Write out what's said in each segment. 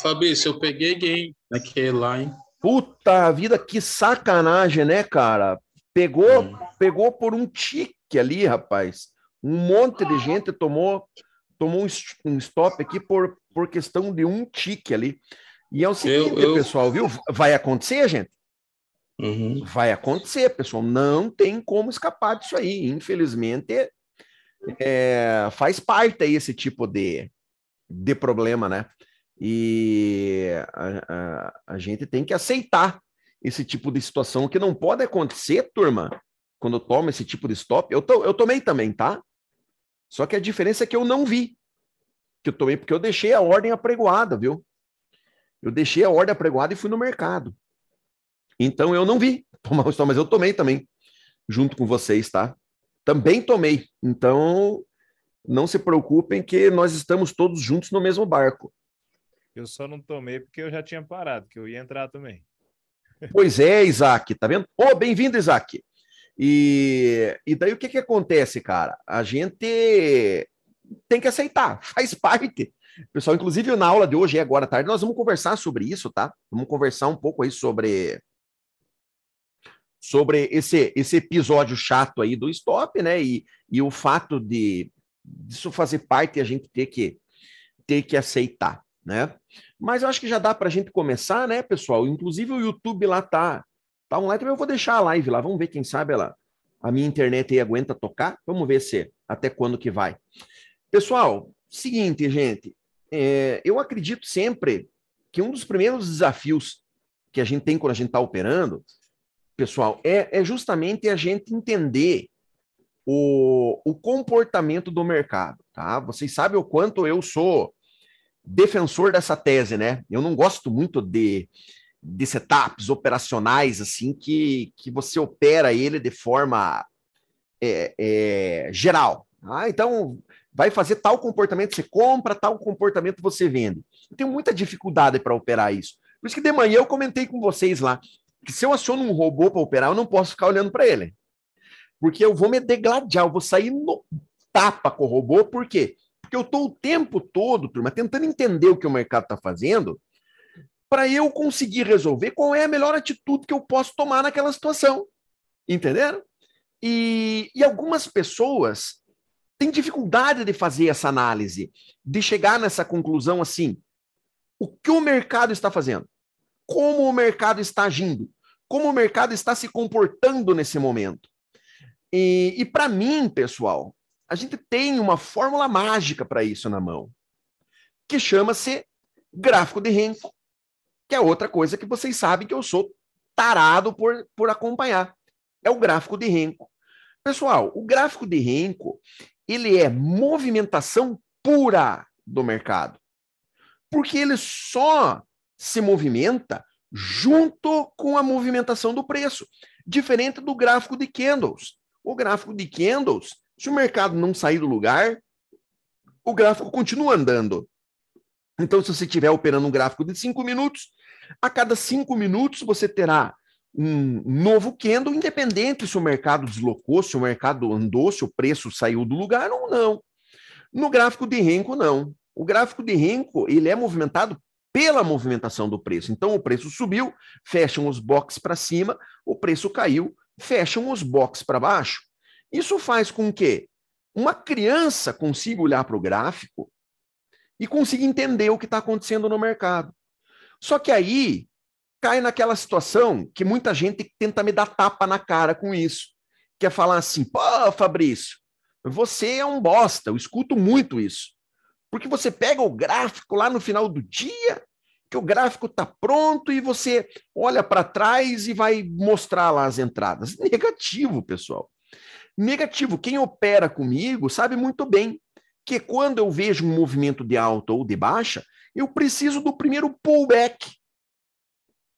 Fabrício, eu peguei game naquele é é lá, hein? Puta vida, que sacanagem, né, cara? Pegou, hum. pegou por um tique ali, rapaz. Um monte de gente tomou, tomou um stop aqui por, por questão de um tique ali. E é o seguinte, eu, eu... pessoal, viu? Vai acontecer, gente? Uhum. Vai acontecer, pessoal. Não tem como escapar disso aí. Infelizmente, é, faz parte aí esse tipo de, de problema, né? E a, a, a gente tem que aceitar esse tipo de situação. que não pode acontecer, turma, quando eu tomo esse tipo de stop, eu, to, eu tomei também, tá? Só que a diferença é que eu não vi. Que eu tomei porque eu deixei a ordem apregoada, viu? Eu deixei a ordem apregoada e fui no mercado. Então eu não vi tomar o stop, mas eu tomei também, junto com vocês, tá? Também tomei. Então não se preocupem que nós estamos todos juntos no mesmo barco. Eu só não tomei porque eu já tinha parado, que eu ia entrar também. Pois é, Isaac, tá vendo? Ô, oh, bem-vindo, Isaac. E, e daí o que que acontece, cara? A gente tem que aceitar, faz parte. Pessoal, inclusive na aula de hoje e agora à tarde, nós vamos conversar sobre isso, tá? Vamos conversar um pouco aí sobre sobre esse, esse episódio chato aí do stop, né? E, e o fato de isso fazer parte e a gente ter que ter que aceitar né? Mas eu acho que já dá para a gente começar, né, pessoal? Inclusive o YouTube lá tá, tá online também. Eu vou deixar a live lá, vamos ver quem sabe ela, a minha internet aí aguenta tocar. Vamos ver se até quando que vai. Pessoal, seguinte, gente, é, eu acredito sempre que um dos primeiros desafios que a gente tem quando a gente está operando, pessoal, é, é justamente a gente entender o, o comportamento do mercado, tá? Vocês sabem o quanto eu sou defensor dessa tese, né? Eu não gosto muito de, de setups operacionais assim que, que você opera ele de forma é, é, geral. Ah, então vai fazer tal comportamento você compra, tal comportamento você vende. Eu tenho muita dificuldade para operar isso. Por isso que de manhã eu comentei com vocês lá que se eu aciono um robô para operar, eu não posso ficar olhando para ele. Porque eu vou me degladiar, eu vou sair no tapa com o robô, por quê? porque eu estou o tempo todo, turma, tentando entender o que o mercado está fazendo para eu conseguir resolver qual é a melhor atitude que eu posso tomar naquela situação. Entenderam? E, e algumas pessoas têm dificuldade de fazer essa análise, de chegar nessa conclusão assim: o que o mercado está fazendo? Como o mercado está agindo? Como o mercado está se comportando nesse momento? E, e para mim, pessoal, a gente tem uma fórmula mágica para isso na mão, que chama-se gráfico de Renko que é outra coisa que vocês sabem que eu sou tarado por, por acompanhar. É o gráfico de Renko Pessoal, o gráfico de Renko ele é movimentação pura do mercado. Porque ele só se movimenta junto com a movimentação do preço, diferente do gráfico de candles. O gráfico de candles se o mercado não sair do lugar, o gráfico continua andando. Então, se você estiver operando um gráfico de 5 minutos, a cada 5 minutos você terá um novo candle, independente se o mercado deslocou, se o mercado andou, se o preço saiu do lugar ou não. No gráfico de renco, não. O gráfico de renco ele é movimentado pela movimentação do preço. Então, o preço subiu, fecham os box para cima, o preço caiu, fecham os box para baixo. Isso faz com que uma criança consiga olhar para o gráfico e consiga entender o que está acontecendo no mercado. Só que aí cai naquela situação que muita gente tenta me dar tapa na cara com isso, que é falar assim: pô, Fabrício, você é um bosta, eu escuto muito isso. Porque você pega o gráfico lá no final do dia, que o gráfico está pronto e você olha para trás e vai mostrar lá as entradas. Negativo, pessoal. Negativo, quem opera comigo sabe muito bem que quando eu vejo um movimento de alta ou de baixa, eu preciso do primeiro pullback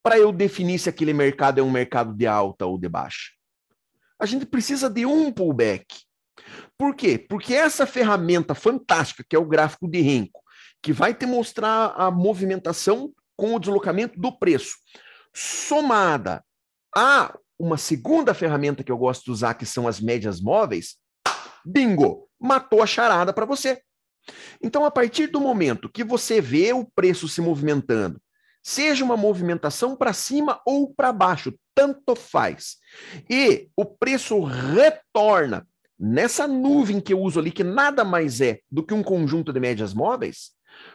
para eu definir se aquele mercado é um mercado de alta ou de baixa. A gente precisa de um pullback. Por quê? Porque essa ferramenta fantástica, que é o gráfico de Renko, que vai te mostrar a movimentação com o deslocamento do preço, somada a uma segunda ferramenta que eu gosto de usar, que são as médias móveis, bingo, matou a charada para você. Então, a partir do momento que você vê o preço se movimentando, seja uma movimentação para cima ou para baixo, tanto faz, e o preço retorna nessa nuvem que eu uso ali, que nada mais é do que um conjunto de médias móveis,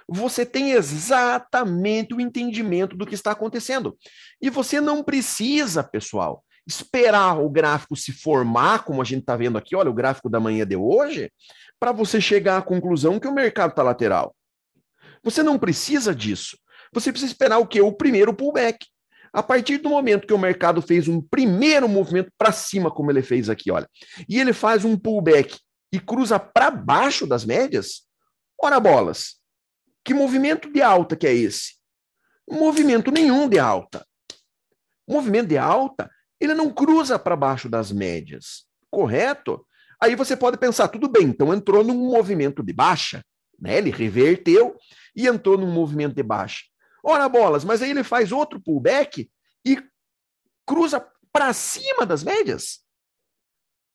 você tem exatamente o entendimento do que está acontecendo. E você não precisa, pessoal, esperar o gráfico se formar, como a gente está vendo aqui, olha, o gráfico da manhã de hoje, para você chegar à conclusão que o mercado está lateral. Você não precisa disso. Você precisa esperar o quê? O primeiro pullback. A partir do momento que o mercado fez um primeiro movimento para cima, como ele fez aqui, olha, e ele faz um pullback e cruza para baixo das médias, ora bolas, que movimento de alta que é esse? Movimento nenhum de alta. Movimento de alta ele não cruza para baixo das médias, correto? Aí você pode pensar, tudo bem, então entrou num movimento de baixa, né? ele reverteu e entrou num movimento de baixa. Ora bolas, mas aí ele faz outro pullback e cruza para cima das médias.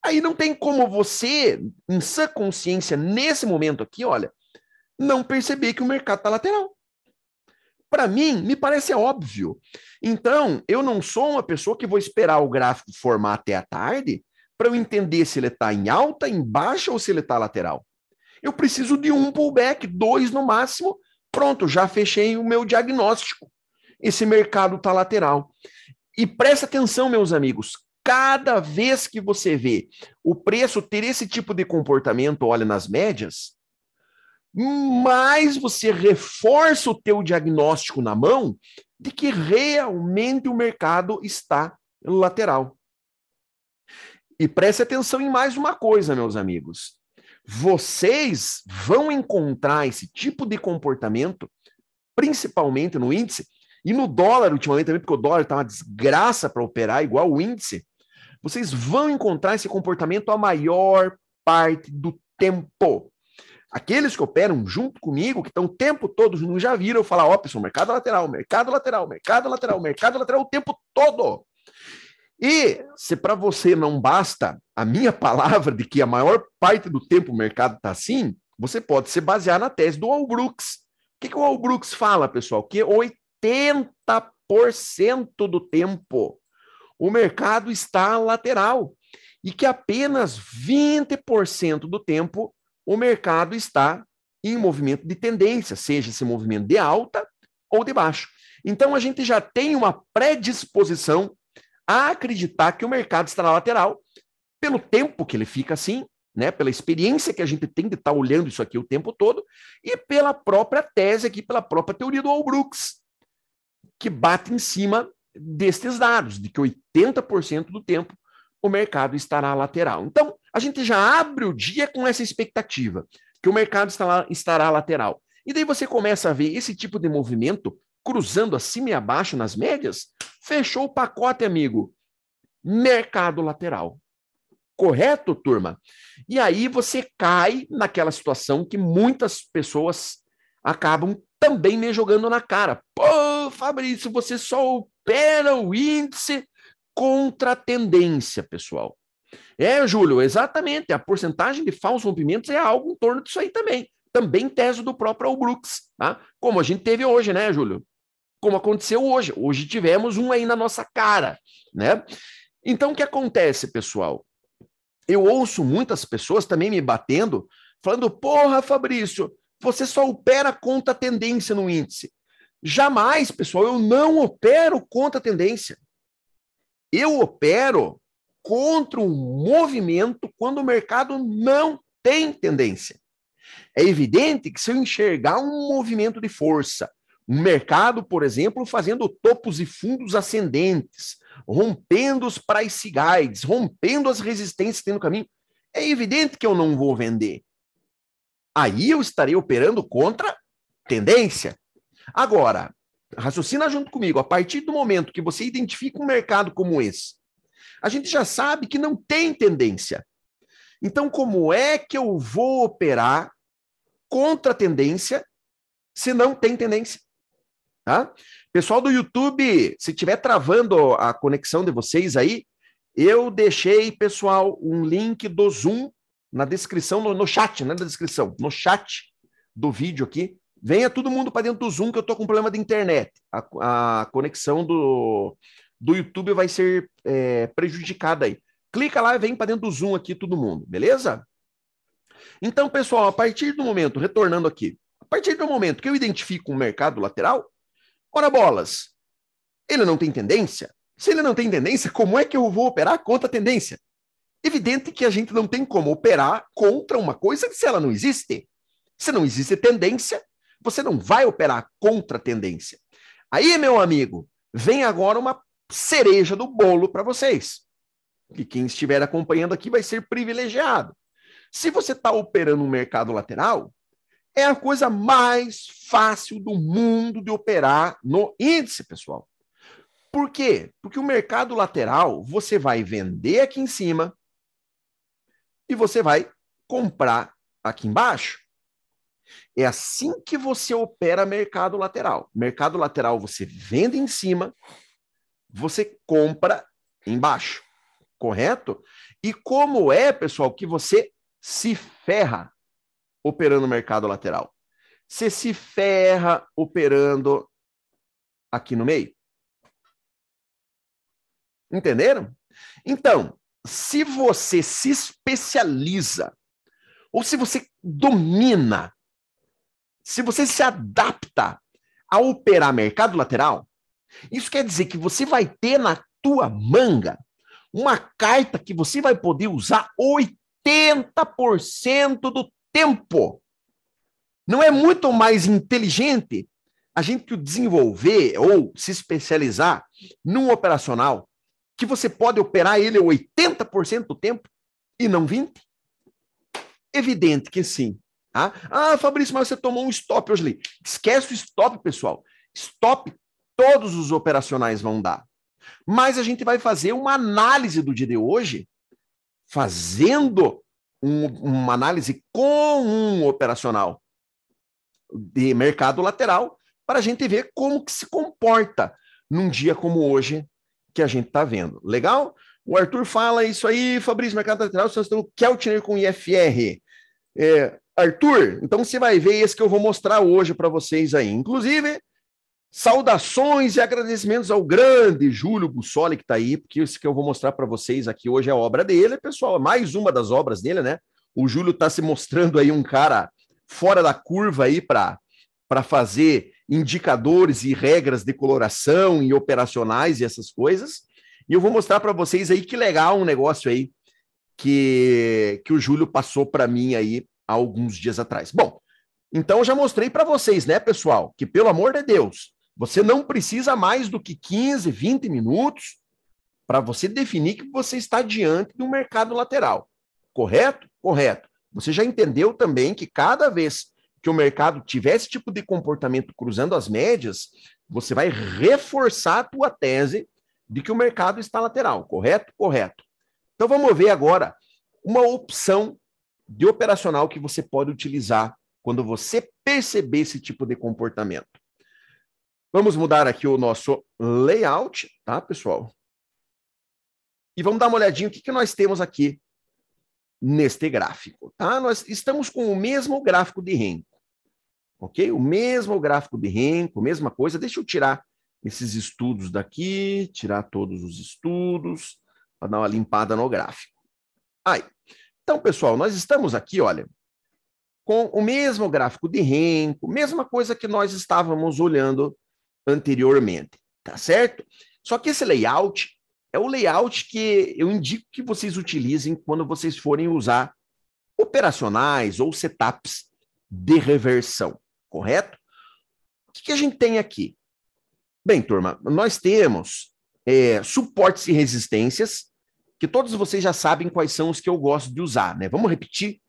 Aí não tem como você, em sã consciência, nesse momento aqui, olha, não perceber que o mercado está lateral para mim, me parece óbvio. Então, eu não sou uma pessoa que vou esperar o gráfico formar até a tarde para eu entender se ele está em alta, em baixa ou se ele está lateral. Eu preciso de um pullback, dois no máximo. Pronto, já fechei o meu diagnóstico. Esse mercado está lateral. E presta atenção, meus amigos. Cada vez que você vê o preço ter esse tipo de comportamento, olha nas médias, mais você reforça o teu diagnóstico na mão de que realmente o mercado está lateral. E preste atenção em mais uma coisa, meus amigos. Vocês vão encontrar esse tipo de comportamento, principalmente no índice, e no dólar ultimamente também, porque o dólar está uma desgraça para operar, igual o índice. Vocês vão encontrar esse comportamento a maior parte do tempo. Aqueles que operam junto comigo, que estão o tempo todo junto, já viram falar, ó, pessoal, mercado lateral, mercado lateral, mercado lateral, mercado lateral o tempo todo. E se para você não basta a minha palavra de que a maior parte do tempo o mercado está assim, você pode se basear na tese do Al Brooks. O que, que o Al Brooks fala, pessoal? Que 80% do tempo o mercado está lateral e que apenas 20% do tempo o mercado está em movimento de tendência, seja esse movimento de alta ou de baixo. Então a gente já tem uma predisposição a acreditar que o mercado está na lateral pelo tempo que ele fica assim, né, pela experiência que a gente tem de estar tá olhando isso aqui o tempo todo e pela própria tese aqui, pela própria teoria do All Brooks, que bate em cima destes dados, de que 80% do tempo o mercado estará lateral. Então, a gente já abre o dia com essa expectativa, que o mercado estará, estará lateral. E daí você começa a ver esse tipo de movimento cruzando acima e abaixo nas médias, fechou o pacote, amigo. Mercado lateral. Correto, turma? E aí você cai naquela situação que muitas pessoas acabam também me jogando na cara. Pô, Fabrício, você só opera o índice contra tendência, pessoal. É, Júlio, exatamente. A porcentagem de falsos rompimentos é algo em torno disso aí também. Também tese do próprio Al Brooks, tá? Como a gente teve hoje, né, Júlio? Como aconteceu hoje. Hoje tivemos um aí na nossa cara, né? Então, o que acontece, pessoal? Eu ouço muitas pessoas também me batendo, falando: porra, Fabrício, você só opera contra a tendência no índice. Jamais, pessoal, eu não opero contra a tendência. Eu opero contra um movimento quando o mercado não tem tendência. É evidente que se eu enxergar um movimento de força, um mercado, por exemplo, fazendo topos e fundos ascendentes, rompendo os price guides, rompendo as resistências que tem no caminho, é evidente que eu não vou vender. Aí eu estarei operando contra tendência. Agora, raciocina junto comigo. A partir do momento que você identifica um mercado como esse, a gente já sabe que não tem tendência. Então, como é que eu vou operar contra a tendência se não tem tendência? Tá? Pessoal do YouTube, se tiver travando a conexão de vocês aí, eu deixei, pessoal, um link do Zoom na descrição, no, no chat, não né, na descrição, no chat do vídeo aqui. Venha todo mundo para dentro do Zoom que eu tô com problema de internet. A, a conexão do, do YouTube vai ser é, prejudicada aí. Clica lá e vem para dentro do Zoom aqui todo mundo, beleza? Então, pessoal, a partir do momento, retornando aqui, a partir do momento que eu identifico um mercado lateral, ora bolas, ele não tem tendência? Se ele não tem tendência, como é que eu vou operar contra a tendência? Evidente que a gente não tem como operar contra uma coisa se ela não existe. Se não existe tendência, você não vai operar contra a tendência. Aí, meu amigo, vem agora uma cereja do bolo para vocês. E quem estiver acompanhando aqui vai ser privilegiado. Se você está operando um mercado lateral, é a coisa mais fácil do mundo de operar no índice, pessoal. Por quê? Porque o mercado lateral, você vai vender aqui em cima e você vai comprar aqui embaixo. É assim que você opera mercado lateral. Mercado lateral você vende em cima, você compra embaixo, correto? E como é, pessoal, que você se ferra operando mercado lateral? Você se ferra operando aqui no meio. Entenderam? Então, se você se especializa ou se você domina se você se adapta a operar mercado lateral, isso quer dizer que você vai ter na tua manga uma carta que você vai poder usar 80% do tempo. Não é muito mais inteligente a gente desenvolver ou se especializar num operacional que você pode operar ele 80% do tempo e não 20? Evidente que sim. Ah, ah Fabrício, mas você tomou um stop hoje. Esquece o stop, pessoal. Stop todos os operacionais vão dar. Mas a gente vai fazer uma análise do dia de hoje, fazendo um, uma análise com um operacional de mercado lateral, para a gente ver como que se comporta num dia como hoje que a gente está vendo. Legal? O Arthur fala isso aí, Fabrício, mercado lateral, Você está tem Keltner com IFR. É, Arthur, então você vai ver esse que eu vou mostrar hoje para vocês aí. Inclusive, saudações e agradecimentos ao grande Júlio Bussoli que está aí, porque esse que eu vou mostrar para vocês aqui hoje é a obra dele, pessoal, mais uma das obras dele, né? O Júlio está se mostrando aí um cara fora da curva aí para para fazer indicadores e regras de coloração e operacionais e essas coisas. E eu vou mostrar para vocês aí que legal um negócio aí que, que o Júlio passou para mim aí há alguns dias atrás. Bom, então eu já mostrei para vocês, né, pessoal, que pelo amor de Deus, você não precisa mais do que 15, 20 minutos para você definir que você está diante de um mercado lateral. Correto? Correto. Você já entendeu também que cada vez que o mercado tiver esse tipo de comportamento cruzando as médias, você vai reforçar a tua tese de que o mercado está lateral, correto? Correto. Então vamos ver agora uma opção de operacional que você pode utilizar quando você perceber esse tipo de comportamento. Vamos mudar aqui o nosso layout, tá, pessoal? E vamos dar uma olhadinha o que, que nós temos aqui neste gráfico, tá? Nós estamos com o mesmo gráfico de renco, ok? O mesmo gráfico de renco, mesma coisa. Deixa eu tirar esses estudos daqui, tirar todos os estudos, para dar uma limpada no gráfico. Aí, então, pessoal, nós estamos aqui, olha, com o mesmo gráfico de renco, mesma coisa que nós estávamos olhando anteriormente, tá certo? Só que esse layout é o layout que eu indico que vocês utilizem quando vocês forem usar operacionais ou setups de reversão, correto? O que, que a gente tem aqui? Bem, turma, nós temos é, suportes e resistências que todos vocês já sabem quais são os que eu gosto de usar, né? Vamos repetir?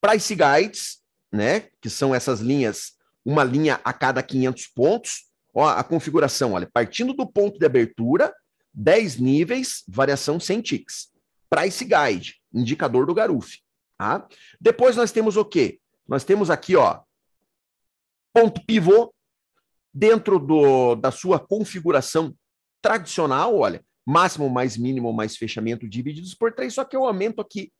Price Guides, né? Que são essas linhas, uma linha a cada 500 pontos. Ó, a configuração, olha, partindo do ponto de abertura, 10 níveis, variação 100 ticks. Price Guide, indicador do Garuf. Tá? Depois nós temos o quê? Nós temos aqui, ó, ponto pivô, dentro do, da sua configuração tradicional, olha, máximo mais mínimo mais fechamento divididos por três, só que eu aumento aqui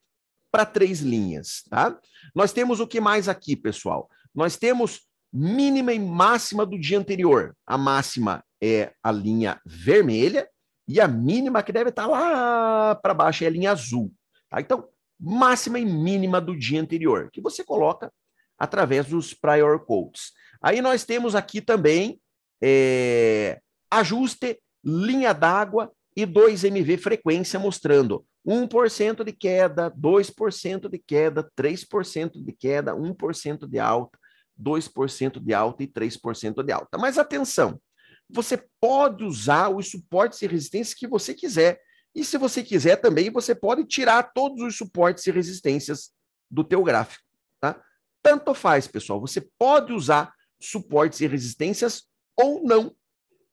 para três linhas, tá? Nós temos o que mais aqui, pessoal? Nós temos mínima e máxima do dia anterior. A máxima é a linha vermelha e a mínima que deve estar tá lá para baixo é a linha azul, tá? Então, máxima e mínima do dia anterior, que você coloca através dos prior quotes. Aí nós temos aqui também é, ajuste, linha d'água e 2MV frequência mostrando 1% de queda, 2% de queda, 3% de queda, 1% de alta, 2% de alta e 3% de alta. Mas atenção, você pode usar os suportes e resistências que você quiser. E se você quiser também, você pode tirar todos os suportes e resistências do teu gráfico, tá? Tanto faz, pessoal. Você pode usar suportes e resistências ou não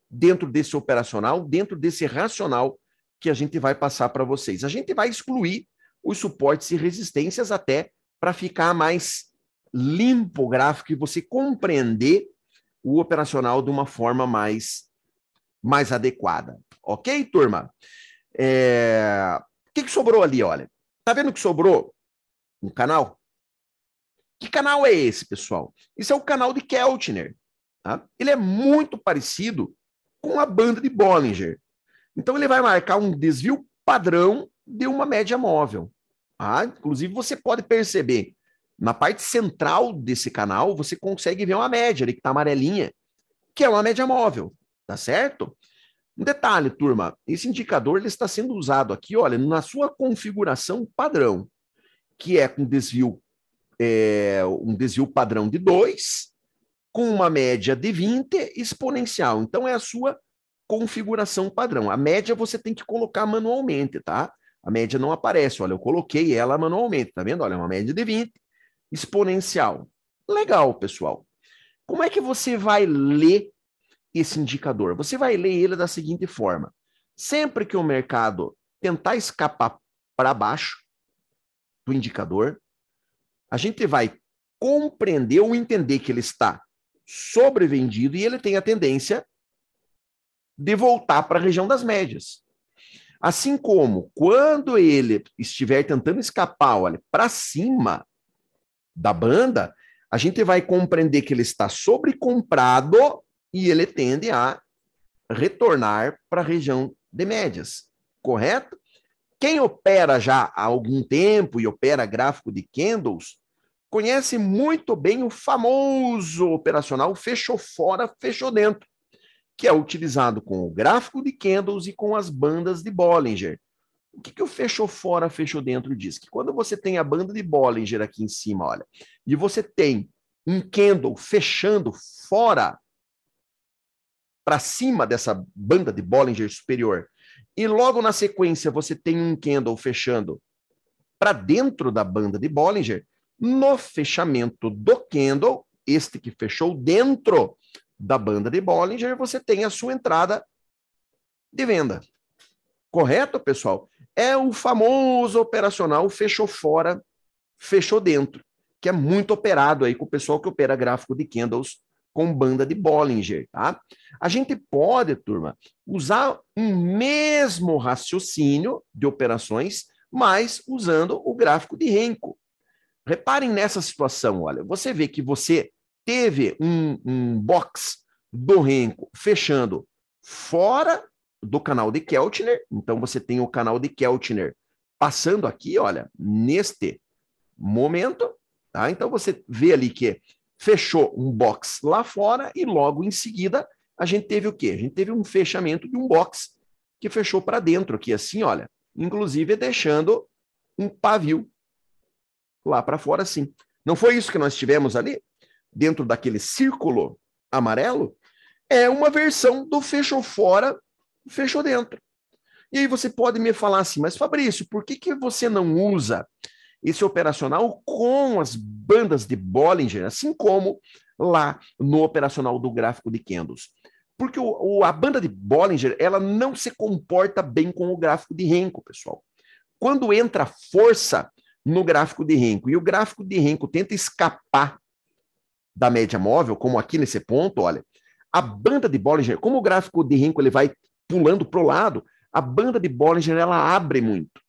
dentro desse operacional, dentro desse racional que a gente vai passar para vocês. A gente vai excluir os suportes e resistências até para ficar mais limpo o gráfico e você compreender o operacional de uma forma mais, mais adequada. Ok, turma? É... O que, que sobrou ali, olha? Tá vendo que sobrou um canal? Que canal é esse, pessoal? Isso é o canal de Keltner. Tá? Ele é muito parecido com a banda de Bollinger. Então ele vai marcar um desvio padrão de uma média móvel. Ah, inclusive você pode perceber na parte central desse canal você consegue ver uma média ali que está amarelinha, que é uma média móvel, tá certo? Um detalhe, turma, esse indicador ele está sendo usado aqui, olha, na sua configuração padrão, que é com desvio é, um desvio padrão de 2 com uma média de 20 exponencial. Então, é a sua configuração padrão. A média você tem que colocar manualmente, tá? A média não aparece. Olha, eu coloquei ela manualmente, tá vendo? Olha, é uma média de 20 exponencial. Legal, pessoal. Como é que você vai ler esse indicador? Você vai ler ele da seguinte forma: sempre que o mercado tentar escapar para baixo do indicador, a gente vai compreender ou entender que ele está sobrevendido e ele tem a tendência de voltar para a região das médias. Assim como quando ele estiver tentando escapar, olha, para cima da banda, a gente vai compreender que ele está sobrecomprado e ele tende a retornar para a região de médias, correto? Quem opera já há algum tempo e opera gráfico de candles, conhece muito bem o famoso operacional fechou fora, fechou dentro, que é utilizado com o gráfico de candles e com as bandas de Bollinger. O que, que o fechou fora, fechou dentro diz? Que quando você tem a banda de Bollinger aqui em cima, olha, e você tem um candle fechando fora para cima dessa banda de Bollinger superior, e logo na sequência você tem um candle fechando para dentro da banda de Bollinger, no fechamento do candle, este que fechou dentro da banda de Bollinger, você tem a sua entrada de venda. Correto, pessoal? É o famoso operacional fechou fora, fechou dentro, que é muito operado aí com o pessoal que opera gráfico de candles com banda de Bollinger, tá? A gente pode, turma, usar o mesmo raciocínio de operações, mas usando o gráfico de Renko. Reparem nessa situação, olha, você vê que você teve um, um box do Renko fechando fora do canal de Keltner, então você tem o canal de Keltner passando aqui, olha, neste momento, tá? Então você vê ali que fechou um box lá fora e logo em seguida a gente teve o quê? A gente teve um fechamento de um box que fechou para dentro aqui assim, olha, inclusive deixando um pavio Lá para fora, sim. Não foi isso que nós tivemos ali? Dentro daquele círculo amarelo? É uma versão do fechou fora, fechou dentro. E aí você pode me falar assim, mas Fabrício, por que, que você não usa esse operacional com as bandas de Bollinger, assim como lá no operacional do gráfico de Candles? Porque o, o, a banda de Bollinger ela não se comporta bem com o gráfico de Renko, pessoal. Quando entra força, no gráfico de Renko. E o gráfico de Renko tenta escapar da média móvel, como aqui nesse ponto, olha, a banda de Bollinger, como o gráfico de Renko ele vai pulando para o lado, a banda de Bollinger ela abre muito.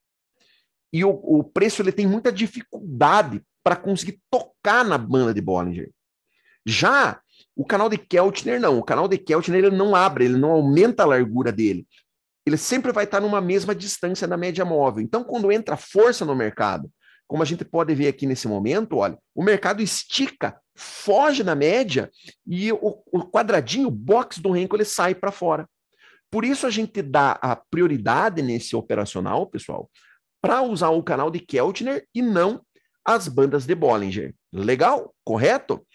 E o, o preço ele tem muita dificuldade para conseguir tocar na banda de Bollinger. Já o canal de Keltner não, o canal de Keltner ele não abre, ele não aumenta a largura dele. Ele sempre vai estar numa mesma distância da média móvel. Então quando entra força no mercado como a gente pode ver aqui nesse momento, olha, o mercado estica, foge da média e o, o quadradinho, o box do renko, ele sai para fora. Por isso a gente dá a prioridade nesse operacional, pessoal, para usar o canal de Keltner e não as bandas de Bollinger. Legal? Correto?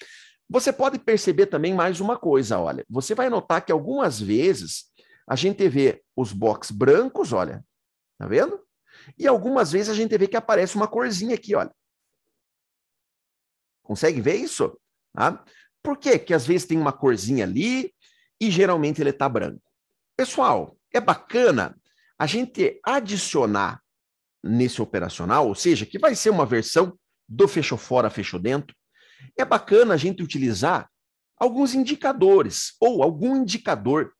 Você pode perceber também mais uma coisa, olha. Você vai notar que algumas vezes a gente vê os box brancos, olha. Tá vendo? E algumas vezes a gente vê que aparece uma corzinha aqui, olha. Consegue ver isso? Tá? Por quê? que às vezes tem uma corzinha ali e geralmente ele está branco? Pessoal, é bacana a gente adicionar nesse operacional, ou seja, que vai ser uma versão do fechou fora, fechou dentro, é bacana a gente utilizar alguns indicadores ou algum indicador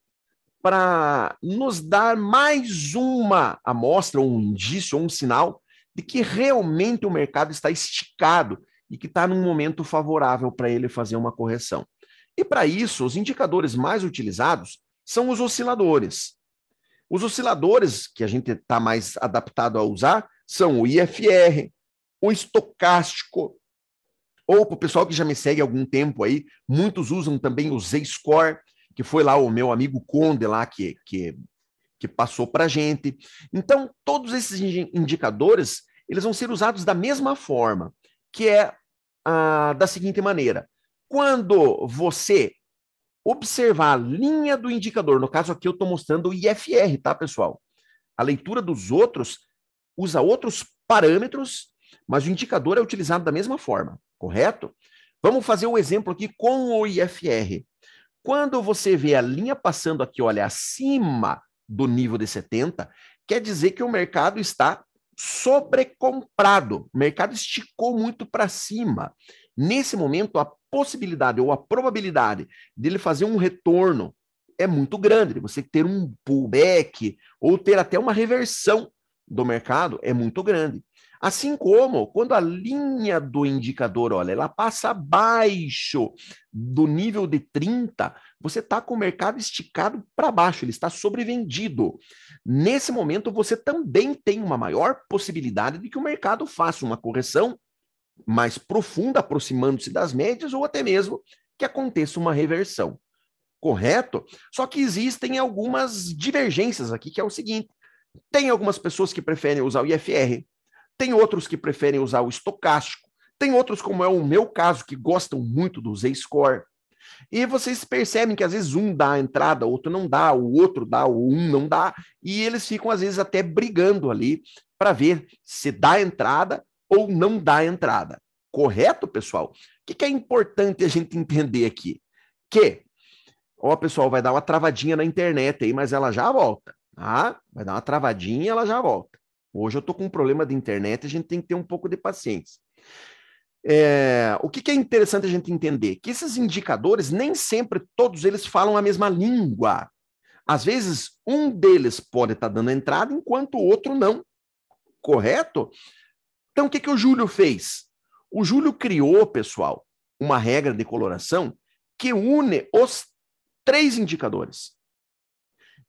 para nos dar mais uma amostra, um indício, um sinal de que realmente o mercado está esticado e que está num momento favorável para ele fazer uma correção. E para isso, os indicadores mais utilizados são os osciladores. Os osciladores que a gente está mais adaptado a usar são o IFR, o estocástico, ou para o pessoal que já me segue há algum tempo aí, muitos usam também o Z-score, que foi lá o meu amigo Conde lá que, que, que passou para a gente. Então, todos esses indicadores, eles vão ser usados da mesma forma, que é ah, da seguinte maneira. Quando você observar a linha do indicador, no caso aqui eu estou mostrando o IFR, tá, pessoal? A leitura dos outros usa outros parâmetros, mas o indicador é utilizado da mesma forma, correto? Vamos fazer um exemplo aqui com o IFR. Quando você vê a linha passando aqui, olha, acima do nível de 70, quer dizer que o mercado está sobrecomprado. O mercado esticou muito para cima. Nesse momento, a possibilidade ou a probabilidade dele fazer um retorno é muito grande. Você ter um pullback ou ter até uma reversão do mercado é muito grande. Assim como quando a linha do indicador, olha, ela passa abaixo do nível de 30, você está com o mercado esticado para baixo, ele está sobrevendido. Nesse momento, você também tem uma maior possibilidade de que o mercado faça uma correção mais profunda, aproximando-se das médias, ou até mesmo que aconteça uma reversão. Correto? Só que existem algumas divergências aqui, que é o seguinte: tem algumas pessoas que preferem usar o IFR, tem outros que preferem usar o estocástico. Tem outros, como é o meu caso, que gostam muito do Z-score. E vocês percebem que às vezes um dá a entrada, outro não dá, o outro dá, o um não dá, e eles ficam às vezes até brigando ali para ver se dá a entrada ou não dá a entrada. Correto, pessoal? O que, que é importante a gente entender aqui? Que, ó, pessoal, vai dar uma travadinha na internet aí, mas ela já volta. ah? Vai dar uma travadinha, ela já volta. Hoje eu estou com um problema de internet, a gente tem que ter um pouco de paciência. É, o que, que, é interessante a gente entender? Que esses indicadores, nem sempre todos eles falam a mesma língua. Às vezes, um deles pode estar tá dando entrada, enquanto o outro não. Correto? Então, o que, que o Júlio fez? O Júlio criou, pessoal, uma regra de coloração que une os três indicadores.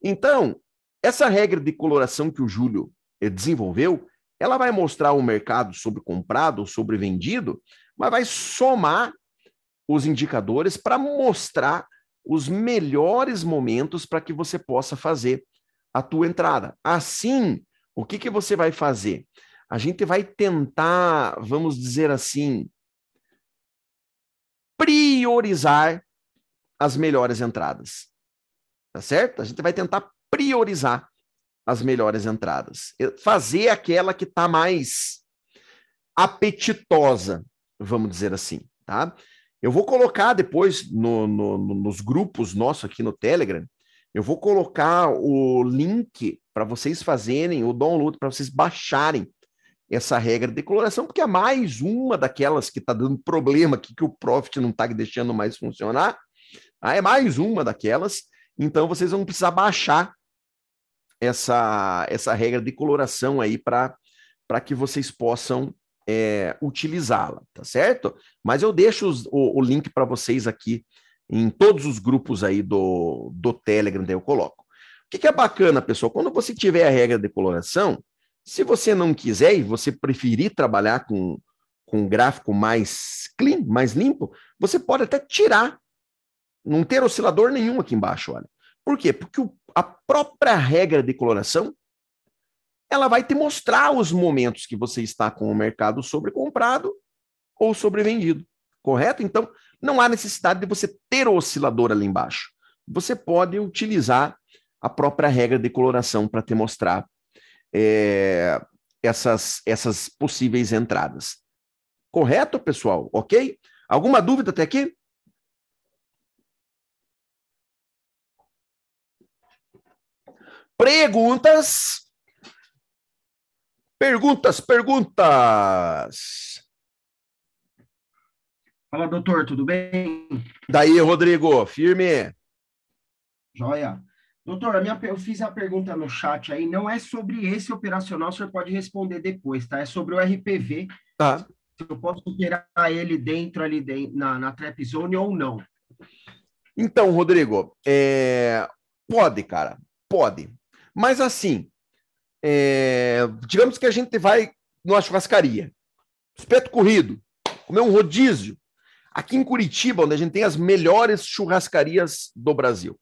Então, essa regra de coloração que o Júlio desenvolveu, ela vai mostrar o mercado sobre comprado, sobre vendido, mas vai somar os indicadores para mostrar os melhores momentos para que você possa fazer a tua entrada. Assim, o que, que você vai fazer? A gente vai tentar, vamos dizer assim, priorizar as melhores entradas. Tá certo? A gente vai tentar priorizar as melhores entradas. Fazer aquela que está mais apetitosa, vamos dizer assim, tá? Eu vou colocar depois no, no, nos grupos nossos aqui no Telegram, eu vou colocar o link para vocês fazerem o download, para vocês baixarem essa regra de coloração, porque é mais uma daquelas que está dando problema aqui, que o Profit não está deixando mais funcionar. Ah, é mais uma daquelas. Então vocês vão precisar baixar essa, essa regra de coloração aí para que vocês possam é, utilizá-la, tá certo? Mas eu deixo os, o, o, link para vocês aqui em todos os grupos aí do, do Telegram, daí eu coloco. O que, que é bacana, pessoal? Quando você tiver a regra de coloração, se você não quiser e você preferir trabalhar com, com um gráfico mais clean, mais limpo, você pode até tirar, não ter oscilador nenhum aqui embaixo, olha. Por quê? Porque o a própria regra de coloração, ela vai te mostrar os momentos que você está com o mercado sobrecomprado ou sobrevendido, correto? Então, não há necessidade de você ter oscilador ali embaixo. Você pode utilizar a própria regra de coloração para te mostrar é, essas, essas possíveis entradas. Correto, pessoal? Ok? Alguma dúvida até aqui? perguntas. Perguntas, perguntas. Fala, doutor, tudo bem? Daí, Rodrigo, firme. Joia. Doutor, minha, eu fiz a pergunta no chat aí, não é sobre esse operacional, o senhor pode responder depois, tá? É sobre o RPV. Tá. Se eu posso operar ele dentro ali dentro, na, na Trap Zone ou não. Então, Rodrigo, é... pode, cara, pode. Mas assim, é, digamos que a gente vai numa churrascaria, espeto corrido, comer um rodízio. Aqui em Curitiba, onde a gente tem as melhores churrascarias do Brasil.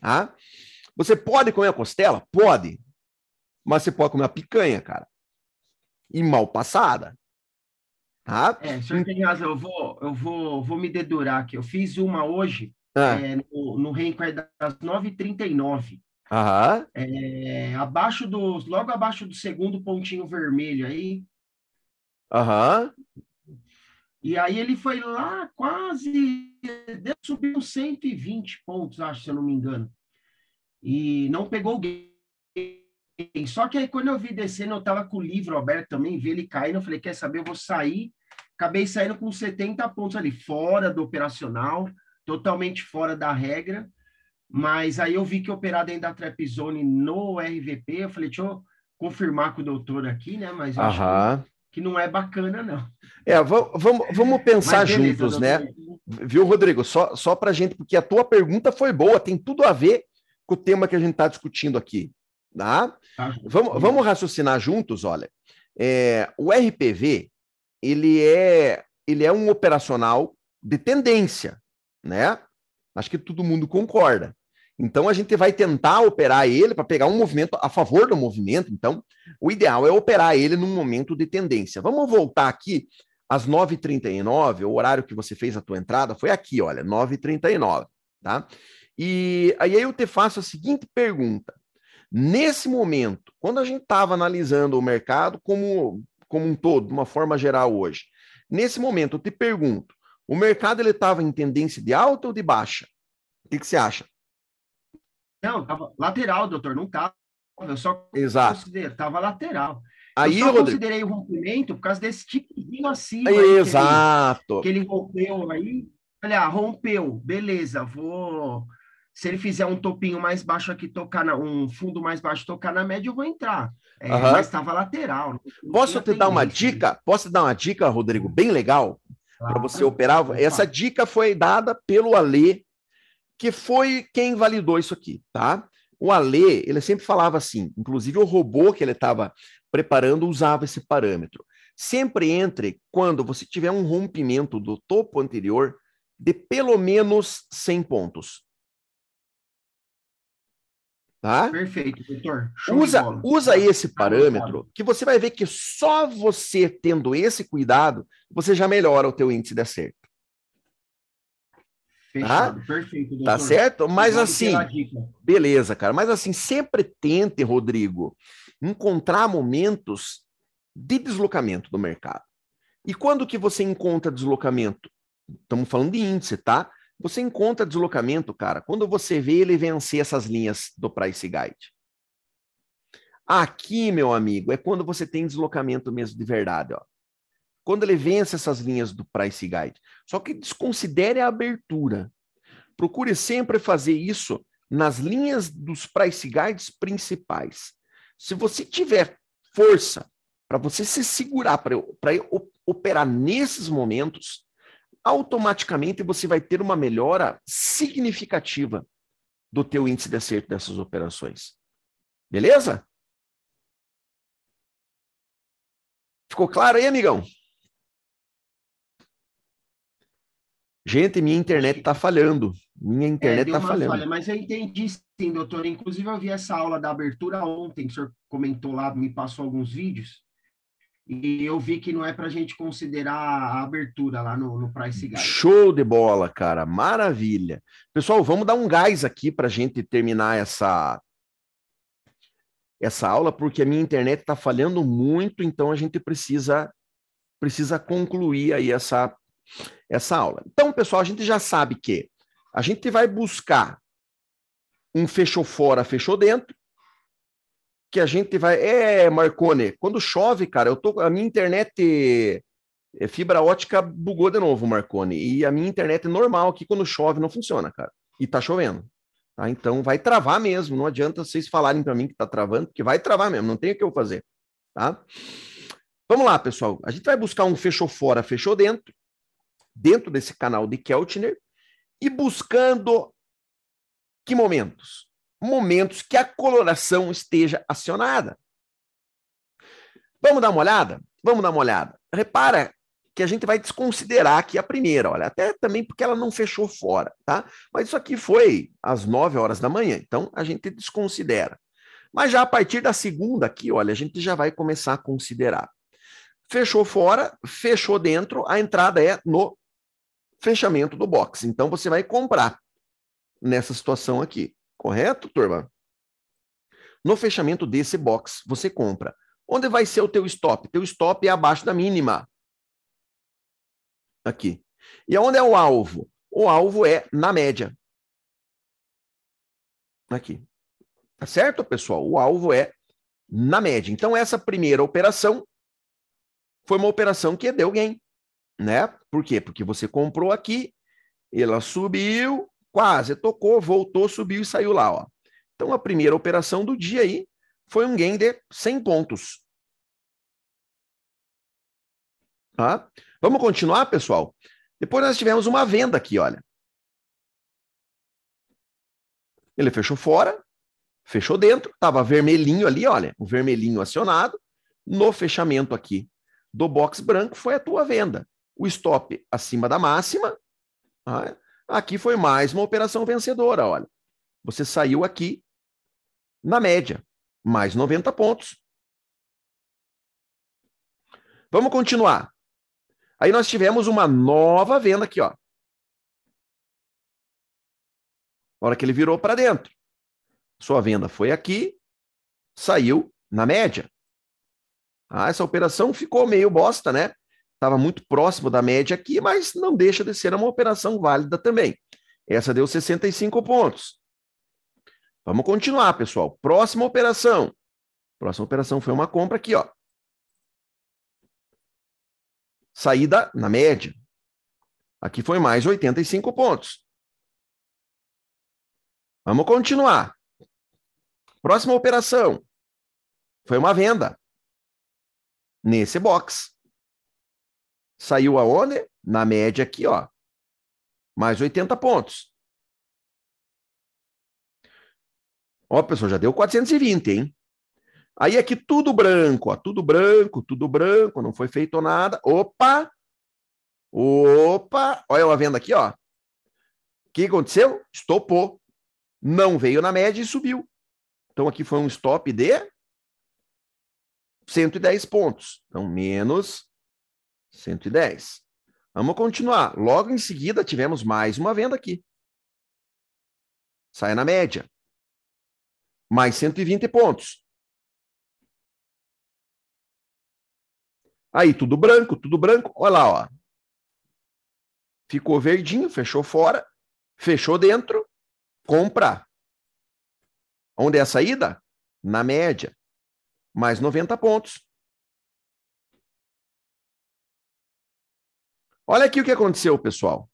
Tá? Você pode comer a costela? Pode. Mas você pode comer a picanha, cara. E mal passada. Tá? É, o senhor tem razão. Eu vou, eu vou, vou me dedurar aqui. Eu fiz uma hoje ah. é, no, no Reencarno é das 9h39. Aham. É, abaixo do, logo abaixo do segundo pontinho vermelho aí. Aham. E aí ele foi lá quase, subiu 120 pontos, acho, se eu não me engano. E não pegou o game. Só que aí quando eu vi descendo, eu tava com o livro, aberto Alberto também, vi ele caindo, eu falei, quer saber, eu vou sair. Acabei saindo com 70 pontos ali, fora do operacional, totalmente fora da regra. Mas aí eu vi que operar dentro da Trapzone no RVP, eu falei, deixa eu confirmar com o doutor aqui, né? Mas eu acho que não é bacana, não. É, vamos, vamos pensar beleza, juntos, né? doutor. né? Viu, Rodrigo? Só, só para gente, porque a tua pergunta foi boa, tem tudo a ver com o tema que a gente está discutindo aqui. Tá? tá? Vamos, vamos raciocinar juntos, olha. É, o RPV, ele é, ele é um operacional de tendência, né? Acho que todo mundo concorda. Então a gente vai tentar operar ele para pegar um movimento a favor do movimento. Então, o ideal é operar ele num momento de tendência. Vamos voltar aqui às 9h39, o horário que você fez a tua entrada foi aqui, olha, 9h39, tá? E aí eu te faço a seguinte pergunta. Nesse momento, quando a gente estava analisando o mercado como, como um todo, de uma forma geral hoje, nesse momento eu te pergunto, o mercado ele estava em tendência de alta ou de baixa? O que, que você acha? Não, tava lateral, doutor, não tava. Eu só Exato. considero, tava lateral. Aí, eu só Rodrigo... considerei o rompimento por causa desse tiquinho assim. Exato. Que ele, que ele rompeu aí. Olha, ah, rompeu, beleza, vou se ele fizer um topinho mais baixo aqui, tocar na, um fundo mais baixo, tocar na média, eu vou entrar. É, uhum. Mas estava lateral. Posso te dar uma né? dica? Posso dar uma dica, Rodrigo, bem legal? Claro. Para você operar. Essa dica foi dada pelo Alê que foi quem validou isso aqui, tá? O Alê, ele sempre falava assim, inclusive o robô que ele estava preparando usava esse parâmetro. Sempre entre quando você tiver um rompimento do topo anterior de pelo menos 100 pontos. Tá? Perfeito, doutor. usa, usa esse parâmetro que você vai ver que só você tendo esse cuidado, você já melhora o teu índice de acerto. Fechado, tá? perfeito. Tá doutor. Tá certo? Mas assim, beleza, cara. Mas assim, sempre tente, Rodrigo, encontrar momentos de deslocamento do mercado. E quando que você encontra deslocamento? Estamos falando de índice, tá? Você encontra deslocamento, cara, quando você vê ele vencer essas linhas do price guide. Aqui, meu amigo, é quando você tem deslocamento mesmo de verdade, ó quando ele vence essas linhas do Price Guide. Só que desconsidere a abertura. Procure sempre fazer isso nas linhas dos Price Guides principais. Se você tiver força para você se segurar, para operar nesses momentos, automaticamente você vai ter uma melhora significativa do teu índice de acerto dessas operações. Beleza? Ficou claro aí, amigão? Gente, minha internet está falhando. Minha é, internet está falhando. Falha, mas eu entendi sim, doutor. Inclusive, eu vi essa aula da abertura ontem, que o senhor comentou lá, me passou alguns vídeos. E eu vi que não é para a gente considerar a abertura lá no, no Price Guide. Show de bola, cara. Maravilha. Pessoal, vamos dar um gás aqui para a gente terminar essa, essa aula, porque a minha internet está falhando muito, então a gente precisa, precisa concluir aí essa essa aula. Então, pessoal, a gente já sabe que a gente vai buscar um fechou fora, fechou dentro, que a gente vai. É, Marcone, quando chove, cara, eu tô. A minha internet. É, fibra ótica bugou de novo, Marcone. E a minha internet é normal aqui, quando chove, não funciona, cara. E tá chovendo. Tá? Então vai travar mesmo. Não adianta vocês falarem para mim que tá travando, porque vai travar mesmo. Não tem o que eu fazer. Tá? Vamos lá, pessoal. A gente vai buscar um fechou fora, fechou dentro, dentro desse canal de Keltner e buscando que momentos? Momentos que a coloração esteja acionada. Vamos dar uma olhada? Vamos dar uma olhada. Repara que a gente vai desconsiderar aqui a primeira, olha, até também porque ela não fechou fora, tá? Mas isso aqui foi às 9 horas da manhã, então a gente desconsidera. Mas já a partir da segunda aqui, olha, a gente já vai começar a considerar. Fechou fora, fechou dentro, a entrada é no fechamento do box. Então você vai comprar nessa situação aqui, correto, turma? No fechamento desse box, você compra. Onde vai ser o teu stop? Teu stop é abaixo da mínima. Aqui. E onde é o alvo? O alvo é na média. Aqui. Tá certo, pessoal? O alvo é na média. Então, essa primeira operação foi uma operação que deu gain, né? Por quê? Porque você comprou aqui, ela subiu, quase tocou, voltou, subiu e saiu lá. Ó. Então a primeira operação do dia aí foi um gain de 100 pontos. Tá? Vamos continuar, pessoal? Depois nós tivemos uma venda aqui, olha. Ele fechou fora, fechou dentro, estava vermelhinho ali, olha, o vermelhinho acionado. No fechamento aqui do box branco foi a tua venda o stop acima da máxima. Tá? Aqui foi mais uma operação vencedora, olha. Você saiu aqui na média, mais 90 pontos. Vamos continuar. Aí nós tivemos uma nova venda aqui, ó. A hora que ele virou para dentro. Sua venda foi aqui, saiu na média. Ah, essa operação ficou meio bosta, né? estava muito próximo da média aqui, mas não deixa de ser uma operação válida também. Essa deu 65 pontos. Vamos continuar, pessoal. Próxima operação. Próxima operação foi uma compra aqui, ó. Saída na média. Aqui foi mais 85 pontos. Vamos continuar. Próxima operação foi uma venda nesse box. Saiu aonde? Na média aqui, ó. Mais 80 pontos. Ó, pessoal, já deu 420, hein? Aí aqui tudo branco, ó, tudo branco, tudo branco, não foi feito nada. Opa! Opa! Olha uma venda aqui, ó. O que aconteceu? Estopou. Não veio na média e subiu. Então aqui foi um stop de 110 pontos. Então menos 110. Vamos continuar. Logo em seguida, tivemos mais uma venda aqui. Sai na média. Mais 120 pontos. Aí, tudo branco, tudo branco. Olha lá, ó. Ficou verdinho, fechou fora, fechou dentro, Compra. Onde é a saída? Na média. Mais 90 pontos. Olha aqui o que aconteceu, pessoal.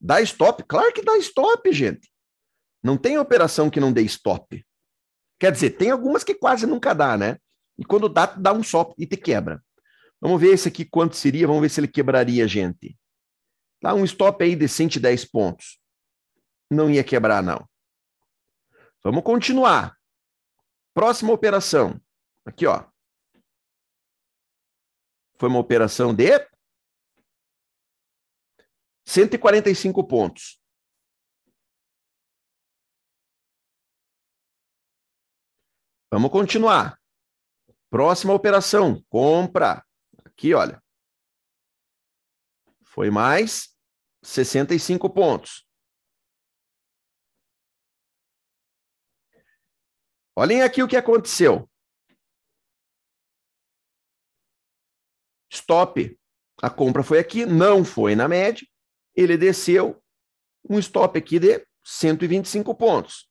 Dá stop? Claro que dá stop, gente. Não tem operação que não dê stop. Quer dizer, tem algumas que quase nunca dá, né? E quando dá, dá um stop e te quebra. Vamos ver esse aqui quanto seria, vamos ver se ele quebraria, gente. Dá um stop aí de 110 pontos. Não ia quebrar, não. Vamos continuar. Próxima operação. Aqui, ó. Foi uma operação de 145 pontos. Vamos continuar. Próxima operação, compra. Aqui, olha. Foi mais 65 pontos. Olhem aqui o que aconteceu. Stop. A compra foi aqui, não foi na média ele desceu um stop aqui de 125 pontos.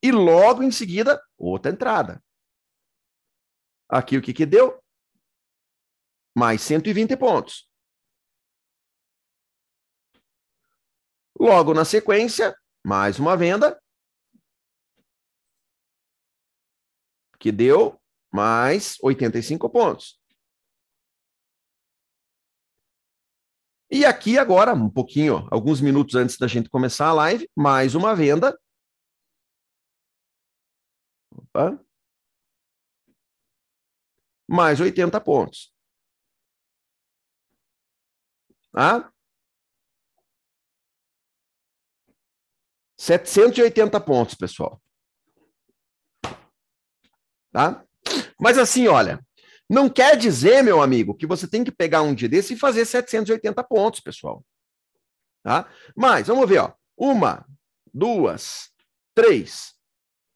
E logo em seguida, outra entrada. Aqui o que, que deu? Mais 120 pontos. Logo na sequência, mais uma venda, que deu mais 85 pontos. E aqui agora, um pouquinho, alguns minutos antes da gente começar a live, mais uma venda. Opa. Mais 80 pontos. Tá? 780 pontos, pessoal. Tá? Mas assim, olha, não quer dizer, meu amigo, que você tem que pegar um dia desse e fazer 780 pontos, pessoal. Tá? Mas, vamos ver, ó. Uma, duas, três.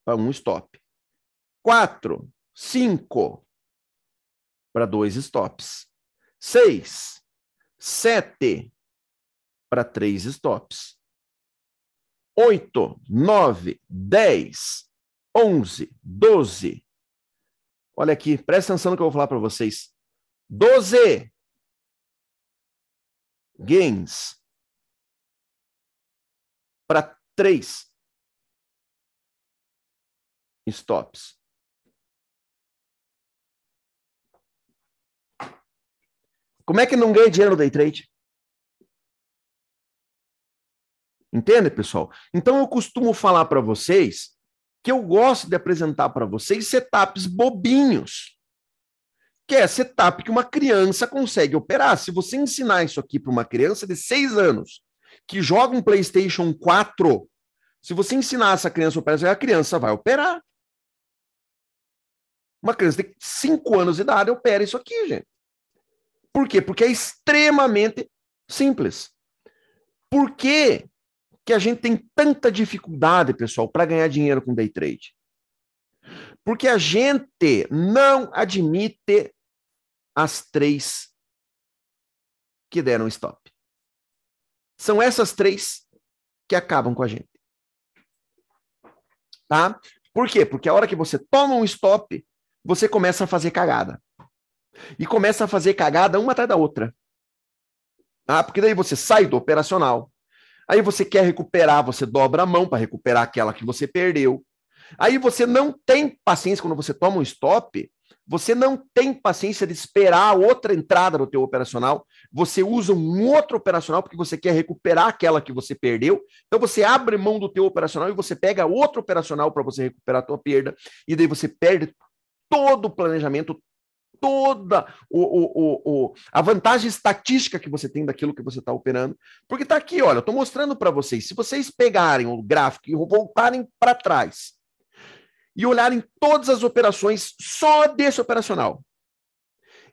Para tá, um stop. Quatro, cinco. Para dois stops. Seis, sete. Para três stops. Oito, nove, dez, onze, doze, Olha aqui, presta atenção no que eu vou falar para vocês. 12 gains para 3 stops. Como é que não ganha dinheiro no day trade? Entende, pessoal? Então eu costumo falar para vocês que eu gosto de apresentar para vocês setups bobinhos, que é setup que uma criança consegue operar. Se você ensinar isso aqui para uma criança de 6 anos, que joga um PlayStation 4, se você ensinar essa criança a operar, a criança vai operar. Uma criança de 5 anos de idade opera isso aqui, gente. Por quê? Porque é extremamente simples. Por que que a gente tem tanta dificuldade, pessoal, para ganhar dinheiro com day trade? Porque a gente não admite as três que deram stop. São essas três que acabam com a gente. Tá? Por quê? Porque a hora que você toma um stop, você começa a fazer cagada. E começa a fazer cagada uma atrás da outra. Tá? Porque daí você sai do operacional, Aí você quer recuperar, você dobra a mão para recuperar aquela que você perdeu. Aí você não tem paciência quando você toma um stop, você não tem paciência de esperar outra entrada no teu operacional, você usa um outro operacional porque você quer recuperar aquela que você perdeu. Então você abre mão do teu operacional e você pega outro operacional para você recuperar a tua perda e daí você perde todo o planejamento, toda o, o, o, a vantagem estatística que você tem daquilo que você está operando. Porque está aqui, olha, eu estou mostrando para vocês. Se vocês pegarem o gráfico e voltarem para trás e olharem todas as operações só desse operacional,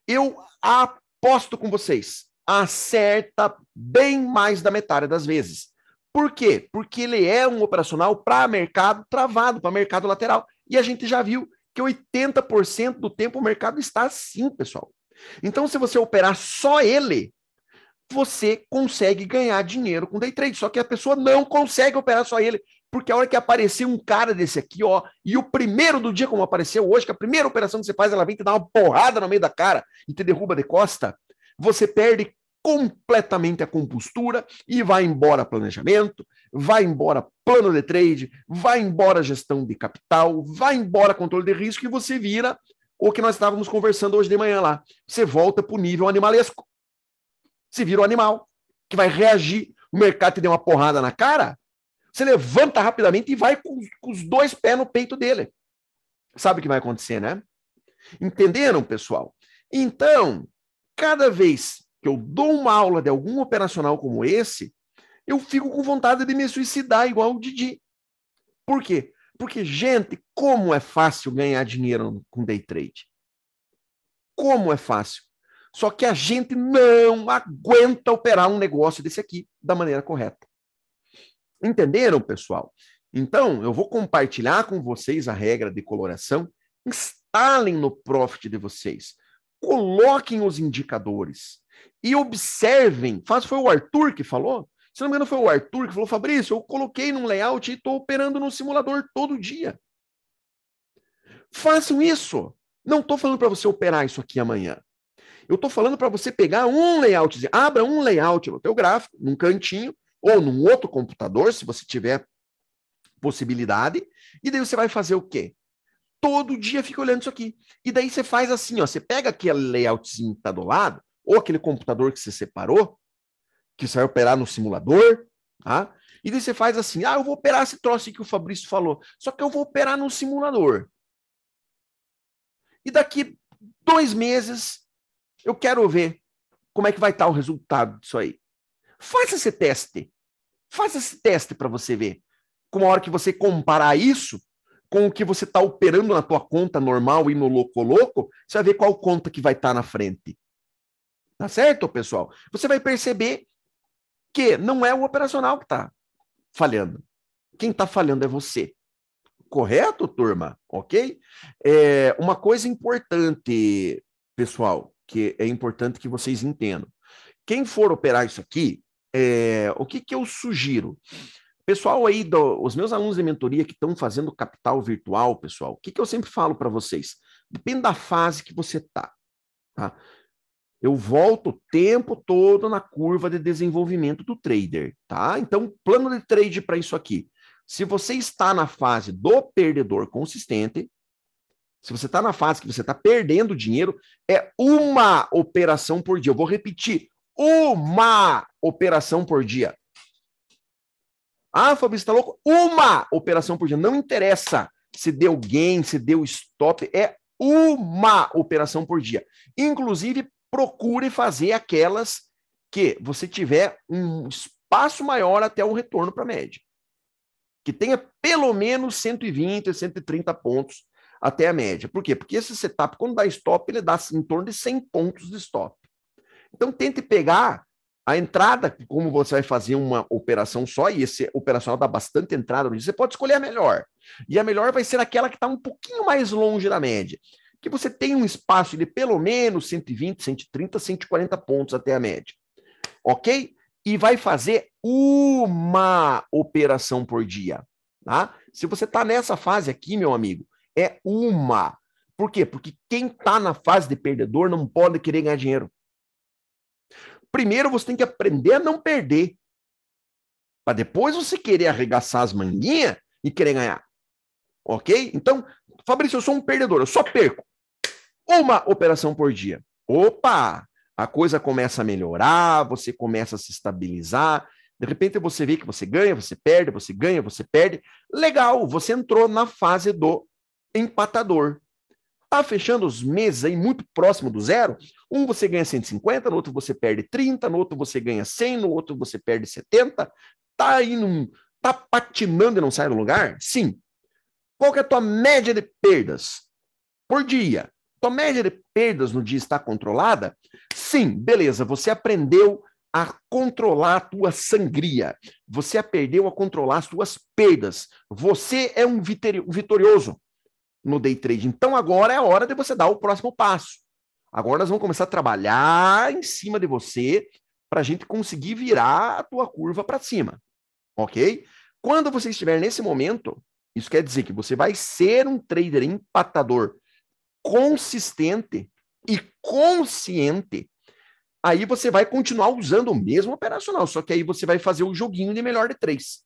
eu aposto com vocês, acerta bem mais da metade das vezes. Por quê? Porque ele é um operacional para mercado travado, para mercado lateral. E a gente já viu porque 80% do tempo o mercado está assim, pessoal. Então, se você operar só ele, você consegue ganhar dinheiro com day trade. Só que a pessoa não consegue operar só ele. Porque a hora que aparecer um cara desse aqui, ó, e o primeiro do dia, como apareceu hoje, que a primeira operação que você faz, ela vem te dar uma porrada no meio da cara e te derruba de costa, você perde completamente a compostura e vai embora planejamento, vai embora plano de trade, vai embora gestão de capital, vai embora controle de risco e você vira o que nós estávamos conversando hoje de manhã lá. Você volta para o nível animalesco. Você vira o um animal que vai reagir. O mercado te deu uma porrada na cara, você levanta rapidamente e vai com, com os dois pés no peito dele. Sabe o que vai acontecer, né? Entenderam, pessoal? Então, cada vez que eu dou uma aula de algum operacional como esse, eu fico com vontade de me suicidar igual o Didi. Por quê? Porque, gente, como é fácil ganhar dinheiro com day trade. Como é fácil. Só que a gente não aguenta operar um negócio desse aqui da maneira correta. Entenderam, pessoal? Então, eu vou compartilhar com vocês a regra de coloração. Instalem no profit de vocês. Coloquem os indicadores. E observem, faz, foi o Arthur que falou? Se não me engano, foi o Arthur que falou, Fabrício, eu coloquei num layout e estou operando no simulador todo dia. Façam isso. Não estou falando para você operar isso aqui amanhã. Eu estou falando para você pegar um layout, abra um layout no teu gráfico, num cantinho, ou num outro computador, se você tiver possibilidade, e daí você vai fazer o quê? Todo dia fica olhando isso aqui. E daí você faz assim, ó, você pega aquele layoutzinho que está do lado, ou aquele computador que você separou, que você vai operar no simulador, tá? E daí você faz assim: ah, eu vou operar esse troço que o Fabrício falou, só que eu vou operar no simulador. E daqui dois meses eu quero ver como é que vai estar tá o resultado disso aí. Faça esse teste. Faça esse teste para você ver. Com a hora que você comparar isso com o que você está operando na tua conta normal e no louco-louco, você vai ver qual conta que vai estar tá na frente. Tá certo, pessoal? Você vai perceber que não é o operacional que está falhando. Quem está falhando é você. Correto, turma? Ok? É, uma coisa importante, pessoal, que é importante que vocês entendam. Quem for operar isso aqui, é, o que, que eu sugiro? Pessoal aí, do, os meus alunos de mentoria que estão fazendo capital virtual, pessoal, o que, que eu sempre falo para vocês? Depende da fase que você está. Tá? tá? Eu volto o tempo todo na curva de desenvolvimento do trader, tá? Então, plano de trade para isso aqui. Se você está na fase do perdedor consistente, se você está na fase que você está perdendo dinheiro, é uma operação por dia. Eu vou repetir: uma operação por dia. Ah, Fabrício, está louco? Uma operação por dia. Não interessa se deu gain, se deu stop, é uma operação por dia. Inclusive procure fazer aquelas que você tiver um espaço maior até o retorno para a média. Que tenha pelo menos 120, 130 pontos até a média. Por quê? Porque esse setup, quando dá stop, ele dá em torno de 100 pontos de stop. Então, tente pegar a entrada, como você vai fazer uma operação só, e esse operacional dá bastante entrada, você pode escolher a melhor. E a melhor vai ser aquela que está um pouquinho mais longe da média que você tem um espaço de pelo menos 120, 130, 140 pontos até a média. Ok? E vai fazer uma operação por dia. Tá? Se você está nessa fase aqui, meu amigo, é uma. Por quê? Porque quem está na fase de perdedor não pode querer ganhar dinheiro. Primeiro você tem que aprender a não perder. Para depois você querer arregaçar as manguinhas e querer ganhar. Ok? Então, Fabrício, eu sou um perdedor, eu só perco uma operação por dia. Opa! A coisa começa a melhorar, você começa a se estabilizar. De repente você vê que você ganha, você perde, você ganha, você perde. Legal, você entrou na fase do empatador. Tá fechando os meses aí muito próximo do zero. Um você ganha 150, no outro você perde 30, no outro você ganha 100, no outro você perde 70. Tá aí tá patinando e não sai do lugar? Sim. Qual que é a tua média de perdas por dia? Tua então, média de perdas no dia está controlada? Sim, beleza, você aprendeu a controlar a tua sangria. Você aprendeu a controlar as tuas perdas. Você é um vitorioso no day trade. Então agora é a hora de você dar o próximo passo. Agora nós vamos começar a trabalhar em cima de você para a gente conseguir virar a tua curva para cima, ok? Quando você estiver nesse momento, isso quer dizer que você vai ser um trader empatador consistente e consciente, aí você vai continuar usando o mesmo operacional, só que aí você vai fazer o joguinho de melhor de três.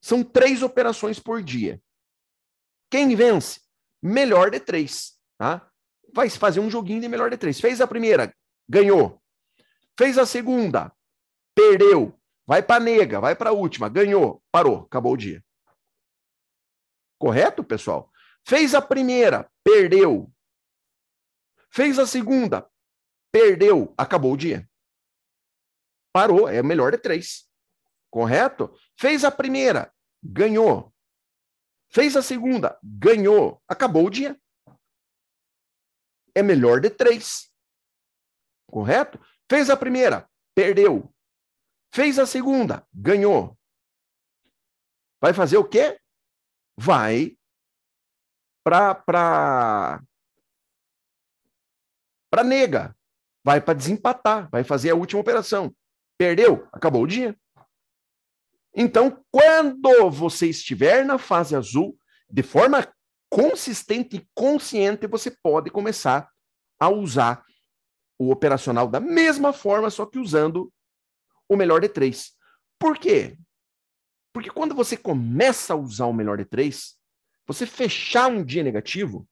São três operações por dia. Quem vence? Melhor de três, tá? Vai fazer um joguinho de melhor de três. Fez a primeira, ganhou. Fez a segunda, perdeu. Vai para nega, vai para a última, ganhou, parou, acabou o dia. Correto, pessoal? Fez a primeira, perdeu, Fez a segunda, perdeu, acabou o dia. Parou, é melhor de três. Correto? Fez a primeira, ganhou. Fez a segunda, ganhou, acabou o dia. É melhor de três. Correto? Fez a primeira, perdeu. Fez a segunda, ganhou. Vai fazer o quê? Vai para para nega, vai para desempatar, vai fazer a última operação. Perdeu, acabou o dia. Então, quando você estiver na fase azul, de forma consistente e consciente, você pode começar a usar o operacional da mesma forma, só que usando o melhor de três. Por quê? Porque quando você começa a usar o melhor de três, você fechar um dia negativo,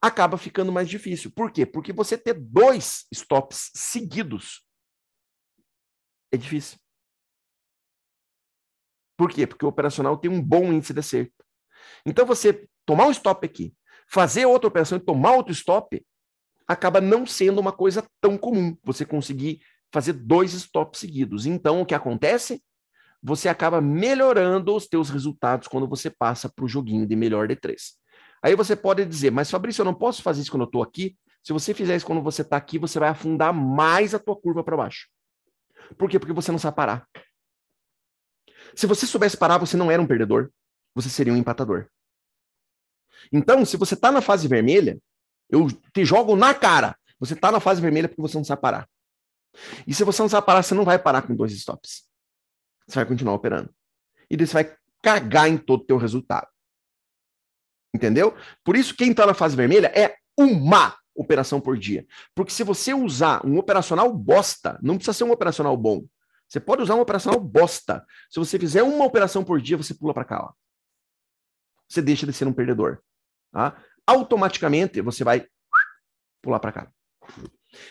acaba ficando mais difícil. Por quê? Porque você ter dois stops seguidos é difícil. Por quê? Porque o operacional tem um bom índice de acerto. Então, você tomar um stop aqui, fazer outra operação e tomar outro stop, acaba não sendo uma coisa tão comum você conseguir fazer dois stops seguidos. Então, o que acontece? Você acaba melhorando os teus resultados quando você passa para o joguinho de melhor de três. Aí você pode dizer, mas Fabrício, eu não posso fazer isso quando eu estou aqui. Se você fizer isso quando você está aqui, você vai afundar mais a tua curva para baixo. Por quê? Porque você não sabe parar. Se você soubesse parar, você não era um perdedor, você seria um empatador. Então, se você está na fase vermelha, eu te jogo na cara. Você está na fase vermelha porque você não sabe parar. E se você não sabe parar, você não vai parar com dois stops. Você vai continuar operando. E você vai cagar em todo o teu resultado. Entendeu? Por isso, quem está na fase vermelha é uma operação por dia. Porque se você usar um operacional bosta, não precisa ser um operacional bom. Você pode usar um operacional bosta. Se você fizer uma operação por dia, você pula para cá. Ó. Você deixa de ser um perdedor. Tá? Automaticamente, você vai pular para cá.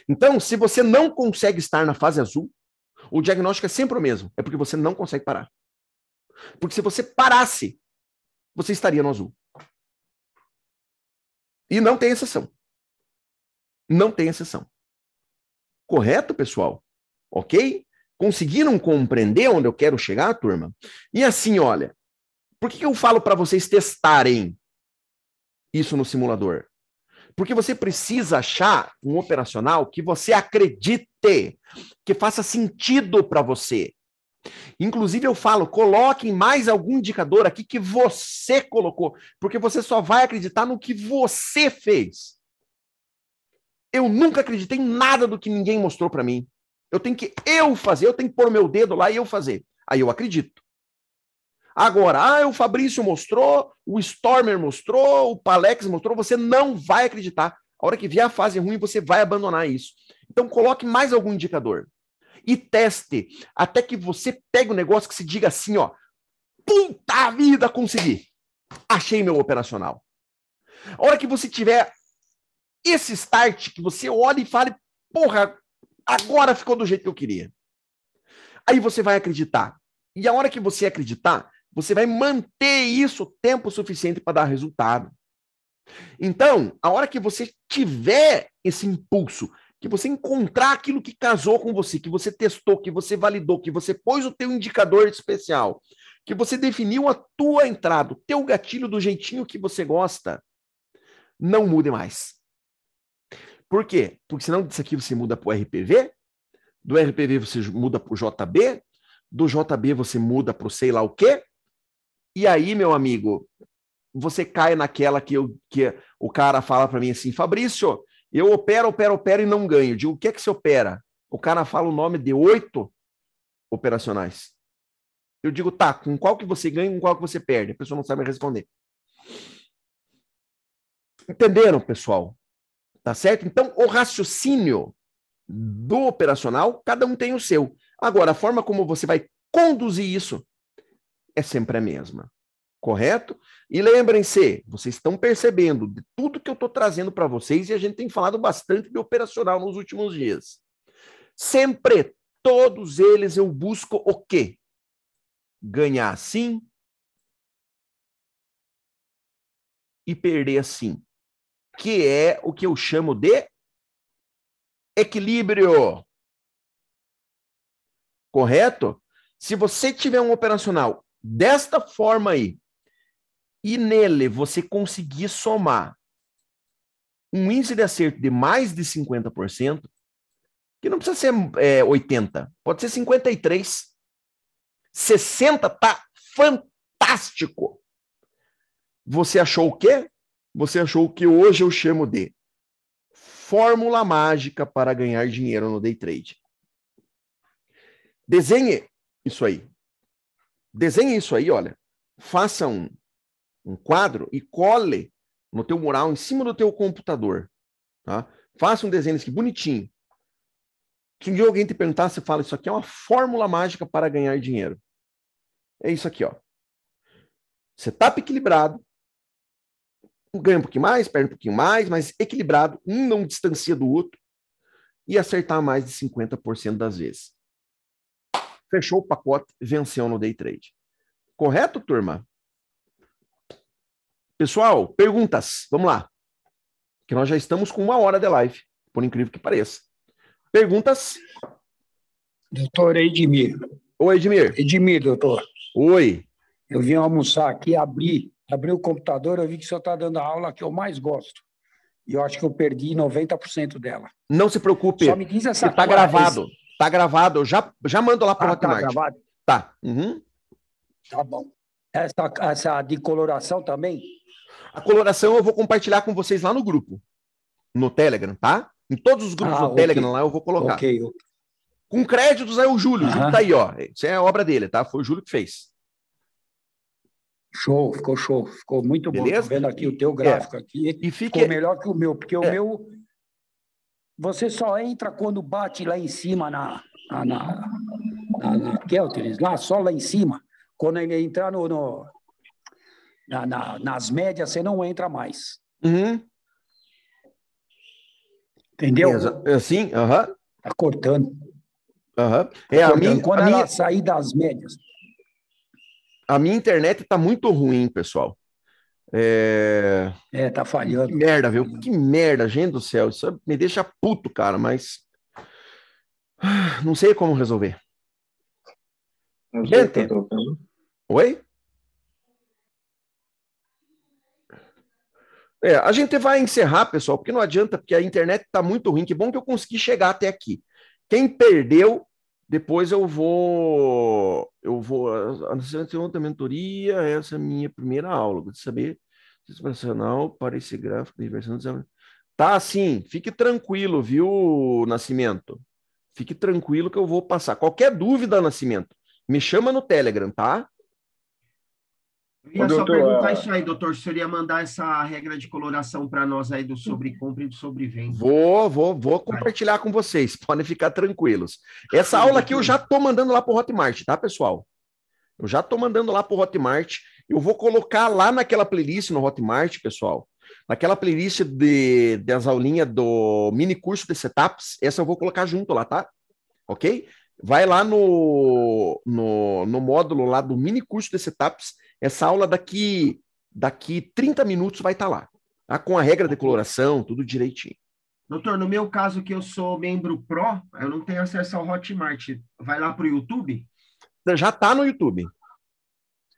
Então, se você não consegue estar na fase azul, o diagnóstico é sempre o mesmo. É porque você não consegue parar. Porque se você parasse, você estaria no azul. E não tem exceção. Não tem exceção. Correto, pessoal? Ok? Conseguiram compreender onde eu quero chegar, turma? E assim, olha, por que eu falo para vocês testarem isso no simulador? Porque você precisa achar um operacional que você acredite, que faça sentido para você, Inclusive, eu falo, coloquem mais algum indicador aqui que você colocou, porque você só vai acreditar no que você fez. Eu nunca acreditei em nada do que ninguém mostrou para mim. Eu tenho que eu fazer, eu tenho que pôr meu dedo lá e eu fazer. Aí eu acredito. Agora, ah, o Fabrício mostrou, o Stormer mostrou, o Palex mostrou, você não vai acreditar. A hora que vier a fase ruim, você vai abandonar isso. Então, coloque mais algum indicador e teste, até que você pegue um negócio que se diga assim, ó, puta vida, consegui. Achei meu operacional. A hora que você tiver esse start, que você olha e fale, porra, agora ficou do jeito que eu queria. Aí você vai acreditar. E a hora que você acreditar, você vai manter isso tempo suficiente para dar resultado. Então, a hora que você tiver esse impulso, que você encontrar aquilo que casou com você, que você testou, que você validou, que você pôs o teu indicador especial, que você definiu a tua entrada, o teu gatilho do jeitinho que você gosta, não mude mais. Por quê? Porque senão disso aqui você muda para o RPV, do RPV você muda para o JB, do JB você muda para o sei lá o quê, e aí, meu amigo, você cai naquela que, eu, que o cara fala para mim assim, Fabrício, eu opero, opero, opero e não ganho. Digo, o que é que se opera? O cara fala o nome de oito operacionais. Eu digo, tá, com qual que você ganha e com qual que você perde? A pessoa não sabe responder. Entenderam, pessoal? Tá certo? Então, o raciocínio do operacional, cada um tem o seu. Agora, a forma como você vai conduzir isso é sempre a mesma correto? E lembrem-se, vocês estão percebendo de tudo que eu estou trazendo para vocês e a gente tem falado bastante de operacional nos últimos dias. Sempre, todos eles, eu busco o quê? Ganhar assim e perder assim, que é o que eu chamo de equilíbrio. Correto? Se você tiver um operacional desta forma aí, e nele você conseguir somar um índice de acerto de mais de 50%, que não precisa ser é, 80, pode ser 53. 60 tá fantástico. Você achou o quê? Você achou o que hoje eu chamo de fórmula mágica para ganhar dinheiro no day trade. Desenhe isso aí. Desenhe isso aí, olha. Faça um um quadro e cole no teu mural em cima do teu computador, tá? Faça um desenho desse bonitinho. Se um dia alguém te perguntar, você fala, isso aqui é uma fórmula mágica para ganhar dinheiro. É isso aqui, ó. Setup equilibrado. Ganha um pouquinho mais, perde um pouquinho mais, mas equilibrado, um não distancia do outro. E acertar mais de 50% das vezes. Fechou o pacote, venceu no day trade. Correto, turma? Pessoal, perguntas. Vamos lá. Que nós já estamos com uma hora de live, por incrível que pareça. Perguntas? Doutor Edmir. Oi, Edmir. Edmir, doutor. Oi. Eu vim almoçar aqui, abri, abri o computador, eu vi que o senhor está dando a aula que eu mais gosto. E eu acho que eu perdi 90% dela. Não se preocupe. Só me diz essa Está gravado. Está gravado. Eu já, já mando lá para o ah, Está gravado? Tá. Uhum. Tá bom essa, essa de coloração também? A coloração eu vou compartilhar com vocês lá no grupo, no Telegram, tá? Em todos os grupos ah, do okay. Telegram lá eu vou colocar. Okay, okay. Com créditos aí o Júlio. Júlio tá aí, ó. Isso é obra dele, tá? Foi o Júlio que fez. Show, ficou show. Ficou muito Beleza? bom. Tô vendo aqui o teu gráfico é. aqui. E fique... Ficou melhor que o meu, porque é. o meu... Você só entra quando bate lá em cima na... na, na, na, na Kelters, lá, só lá em cima quando ele entrar no, no na, na, nas médias, você não entra mais. Uhum. Entendeu? É assim? Aham. Uhum. Tá cortando. Uhum. É tá a minha, quando a ela sair das médias. A minha internet tá muito ruim, pessoal. É... é, tá falhando. Que merda, viu? Que merda, gente do céu. Isso me deixa puto, cara, mas. Ah, não sei como resolver. Gente. Oi? É, a gente vai encerrar, pessoal, porque não adianta, porque a internet está muito ruim. Que bom que eu consegui chegar até aqui. Quem perdeu, depois eu vou. Eu vou. A da mentoria, essa é a minha primeira aula. De saber sensacional para esse gráfico de inversão. Tá assim, fique tranquilo, viu, Nascimento? Fique tranquilo que eu vou passar. Qualquer dúvida, Nascimento, me chama no Telegram, tá? Eu ia só perguntar ah, isso aí, doutor, se o senhor ia mandar essa regra de coloração para nós aí do sobre compra e do sobre venda. Vou, vou, vou compartilhar com vocês, podem ficar tranquilos. Essa aula aqui eu já tô mandando lá o Hotmart, tá, pessoal? Eu já tô mandando lá o Hotmart. Eu vou colocar lá naquela playlist no Hotmart, pessoal. Naquela playlist de, das aulinhas do mini curso de setups, essa eu vou colocar junto lá, tá? Ok? Vai lá no, no, no módulo lá do mini curso de setups. Essa aula daqui daqui 30 minutos vai estar tá lá. Tá? Com a regra de coloração, tudo direitinho. Doutor, no meu caso que eu sou membro Pro, eu não tenho acesso ao Hotmart. Vai lá para o YouTube? Já está no YouTube.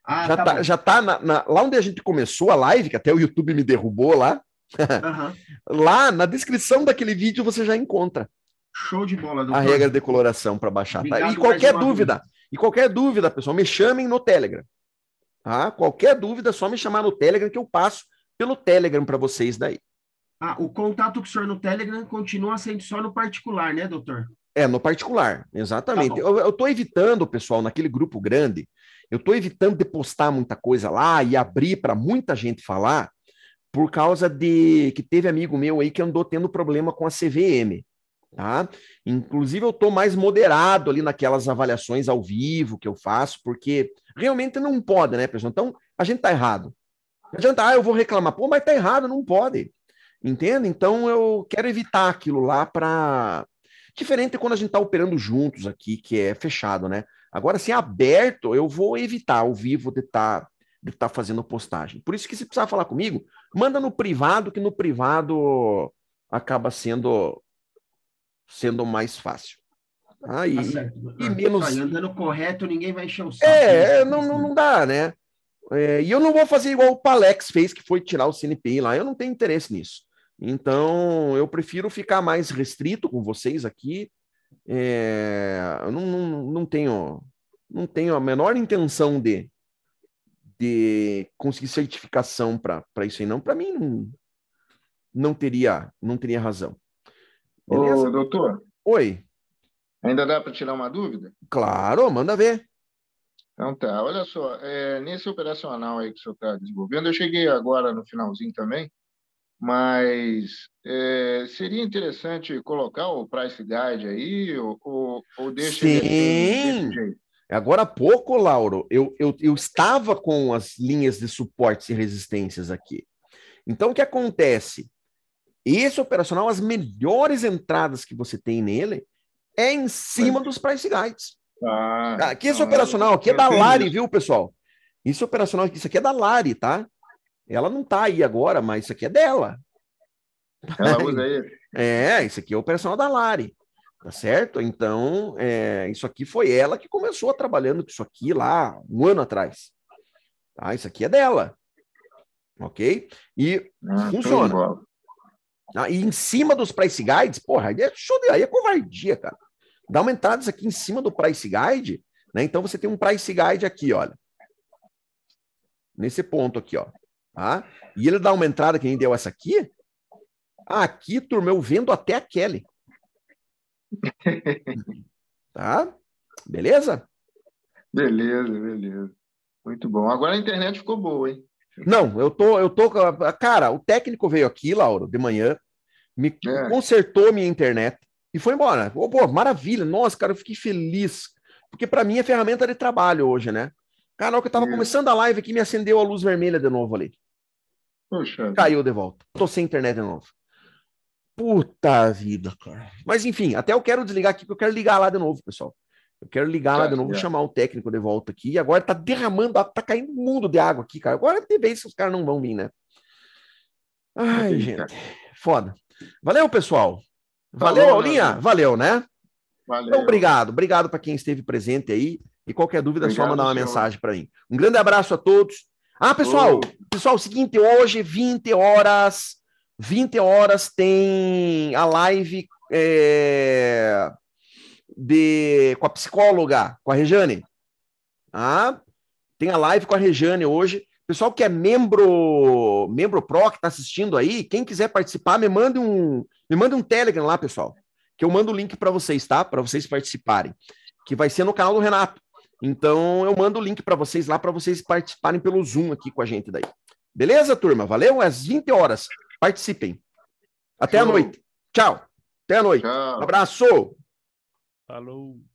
Ah, já tá, tá já tá na, na, lá onde a gente começou a live, que até o YouTube me derrubou lá. Uhum. lá na descrição daquele vídeo você já encontra. Show de bola. Doutor. A regra de coloração para baixar. Tá? E qualquer dúvida, e qualquer dúvida, pessoal, me chamem no Telegram. Tá? Qualquer dúvida, é só me chamar no Telegram que eu passo pelo Telegram para vocês daí. Ah, o contato com o senhor no Telegram continua sendo só no particular, né, doutor? É, no particular, exatamente. Tá eu, estou evitando, pessoal, naquele grupo grande, eu estou evitando de postar muita coisa lá e abrir para muita gente falar, por causa de que teve amigo meu aí que andou tendo problema com a CVM tá? Inclusive eu estou mais moderado ali naquelas avaliações ao vivo que eu faço, porque realmente não pode, né, pessoal? Então a gente tá errado. Não adianta, ah, eu vou reclamar, pô, mas tá errado, não pode. Entende? Então eu quero evitar aquilo lá para diferente quando a gente tá operando juntos aqui, que é fechado, né? Agora se é aberto, eu vou evitar ao vivo de tá, de tá fazendo postagem. Por isso que se precisar falar comigo, manda no privado, que no privado acaba sendo sendo mais fácil. Aí, ah, tá e menos. Tá, andando correto, ninguém vai encher o saco. É, né? é, não, não, não dá, né? É, e eu não vou fazer igual o Palex fez, que foi tirar o CNPI lá. Eu não tenho interesse nisso. Então, eu prefiro ficar mais restrito com vocês aqui. É, eu não, não, não, tenho, não tenho a menor intenção de, de conseguir certificação para isso aí, não. Para mim, não, não, teria, não teria razão. Beleza, Ô, doutor? Oi. Ainda dá para tirar uma dúvida? Claro, manda ver. Então tá, olha só, é, nesse operacional aí que o senhor está desenvolvendo, eu cheguei agora no finalzinho também, mas é, seria interessante colocar o price guide aí, ou, ou, ou deixa Sim. Desse, é agora há pouco, Lauro, eu, eu, eu estava com as linhas de suportes e resistências aqui. Então, o que acontece? Esse operacional, as melhores entradas que você tem nele é em cima dos price guides. Ah, aqui esse ah, operacional aqui é da Lari, viu, pessoal? Isso operacional aqui, isso aqui é da Lari, tá? Ela não tá aí agora, mas isso aqui é dela. Ela usa aí. É, isso aqui é operacional da Lari, tá certo? Então, é, isso aqui foi ela que começou trabalhando com isso aqui lá um ano atrás. Tá? Isso aqui é dela, ok? E ah, funciona. Ah, e em cima dos price guides, porra, aí é show de, aí é covardia, cara. Dá uma entrada aqui em cima do price guide, né? Então você tem um price guide aqui, olha. Nesse ponto aqui, ó. Tá? E ele dá uma entrada que nem deu essa aqui. aqui, turma, eu vendo até a Kelly. tá? Beleza? Beleza, beleza. Muito bom. Agora a internet ficou boa, hein? Não, eu tô, eu tô. Cara, o técnico veio aqui, Lauro, de manhã, me é. consertou minha internet e foi embora. Oh, pô, maravilha, nossa, cara, eu fiquei feliz. Porque para mim é ferramenta de trabalho hoje, né? Cara, que eu tava começando a live aqui, me acendeu a luz vermelha de novo ali. Poxa. Caiu de volta. Tô sem internet de novo. Puta vida, cara. Mas enfim, até eu quero desligar aqui, porque eu quero ligar lá de novo, pessoal. Eu quero ligar lá de novo, vou é. chamar o técnico de volta aqui. E agora tá derramando, tá, tá caindo um mundo de água aqui, cara. Agora de vez se os caras não vão vir, né? Ai, gente. Foda. Valeu, pessoal. Valeu, Falou, Aulinha. Valeu, né? Valeu. Então, obrigado. Obrigado para quem esteve presente aí. E qualquer dúvida, obrigado, é só mandar uma senhor. mensagem para mim. Um grande abraço a todos. Ah, pessoal, pessoal, é seguinte, hoje, 20 horas, 20 horas tem a live é, de com a psicóloga, com a Rejane. Ah, tem a live com a Rejane hoje. Pessoal que é membro, membro pro que está assistindo aí, quem quiser participar, me manda um, me manda um Telegram lá, pessoal, que eu mando o link para vocês, tá? Para vocês participarem, que vai ser no canal do Renato. Então eu mando o link para vocês lá para vocês participarem pelo Zoom aqui com a gente daí. Beleza, turma? Valeu, é às 20 horas. Participem. Até a noite. Tchau. Até a noite. Tchau. abraço. Falou!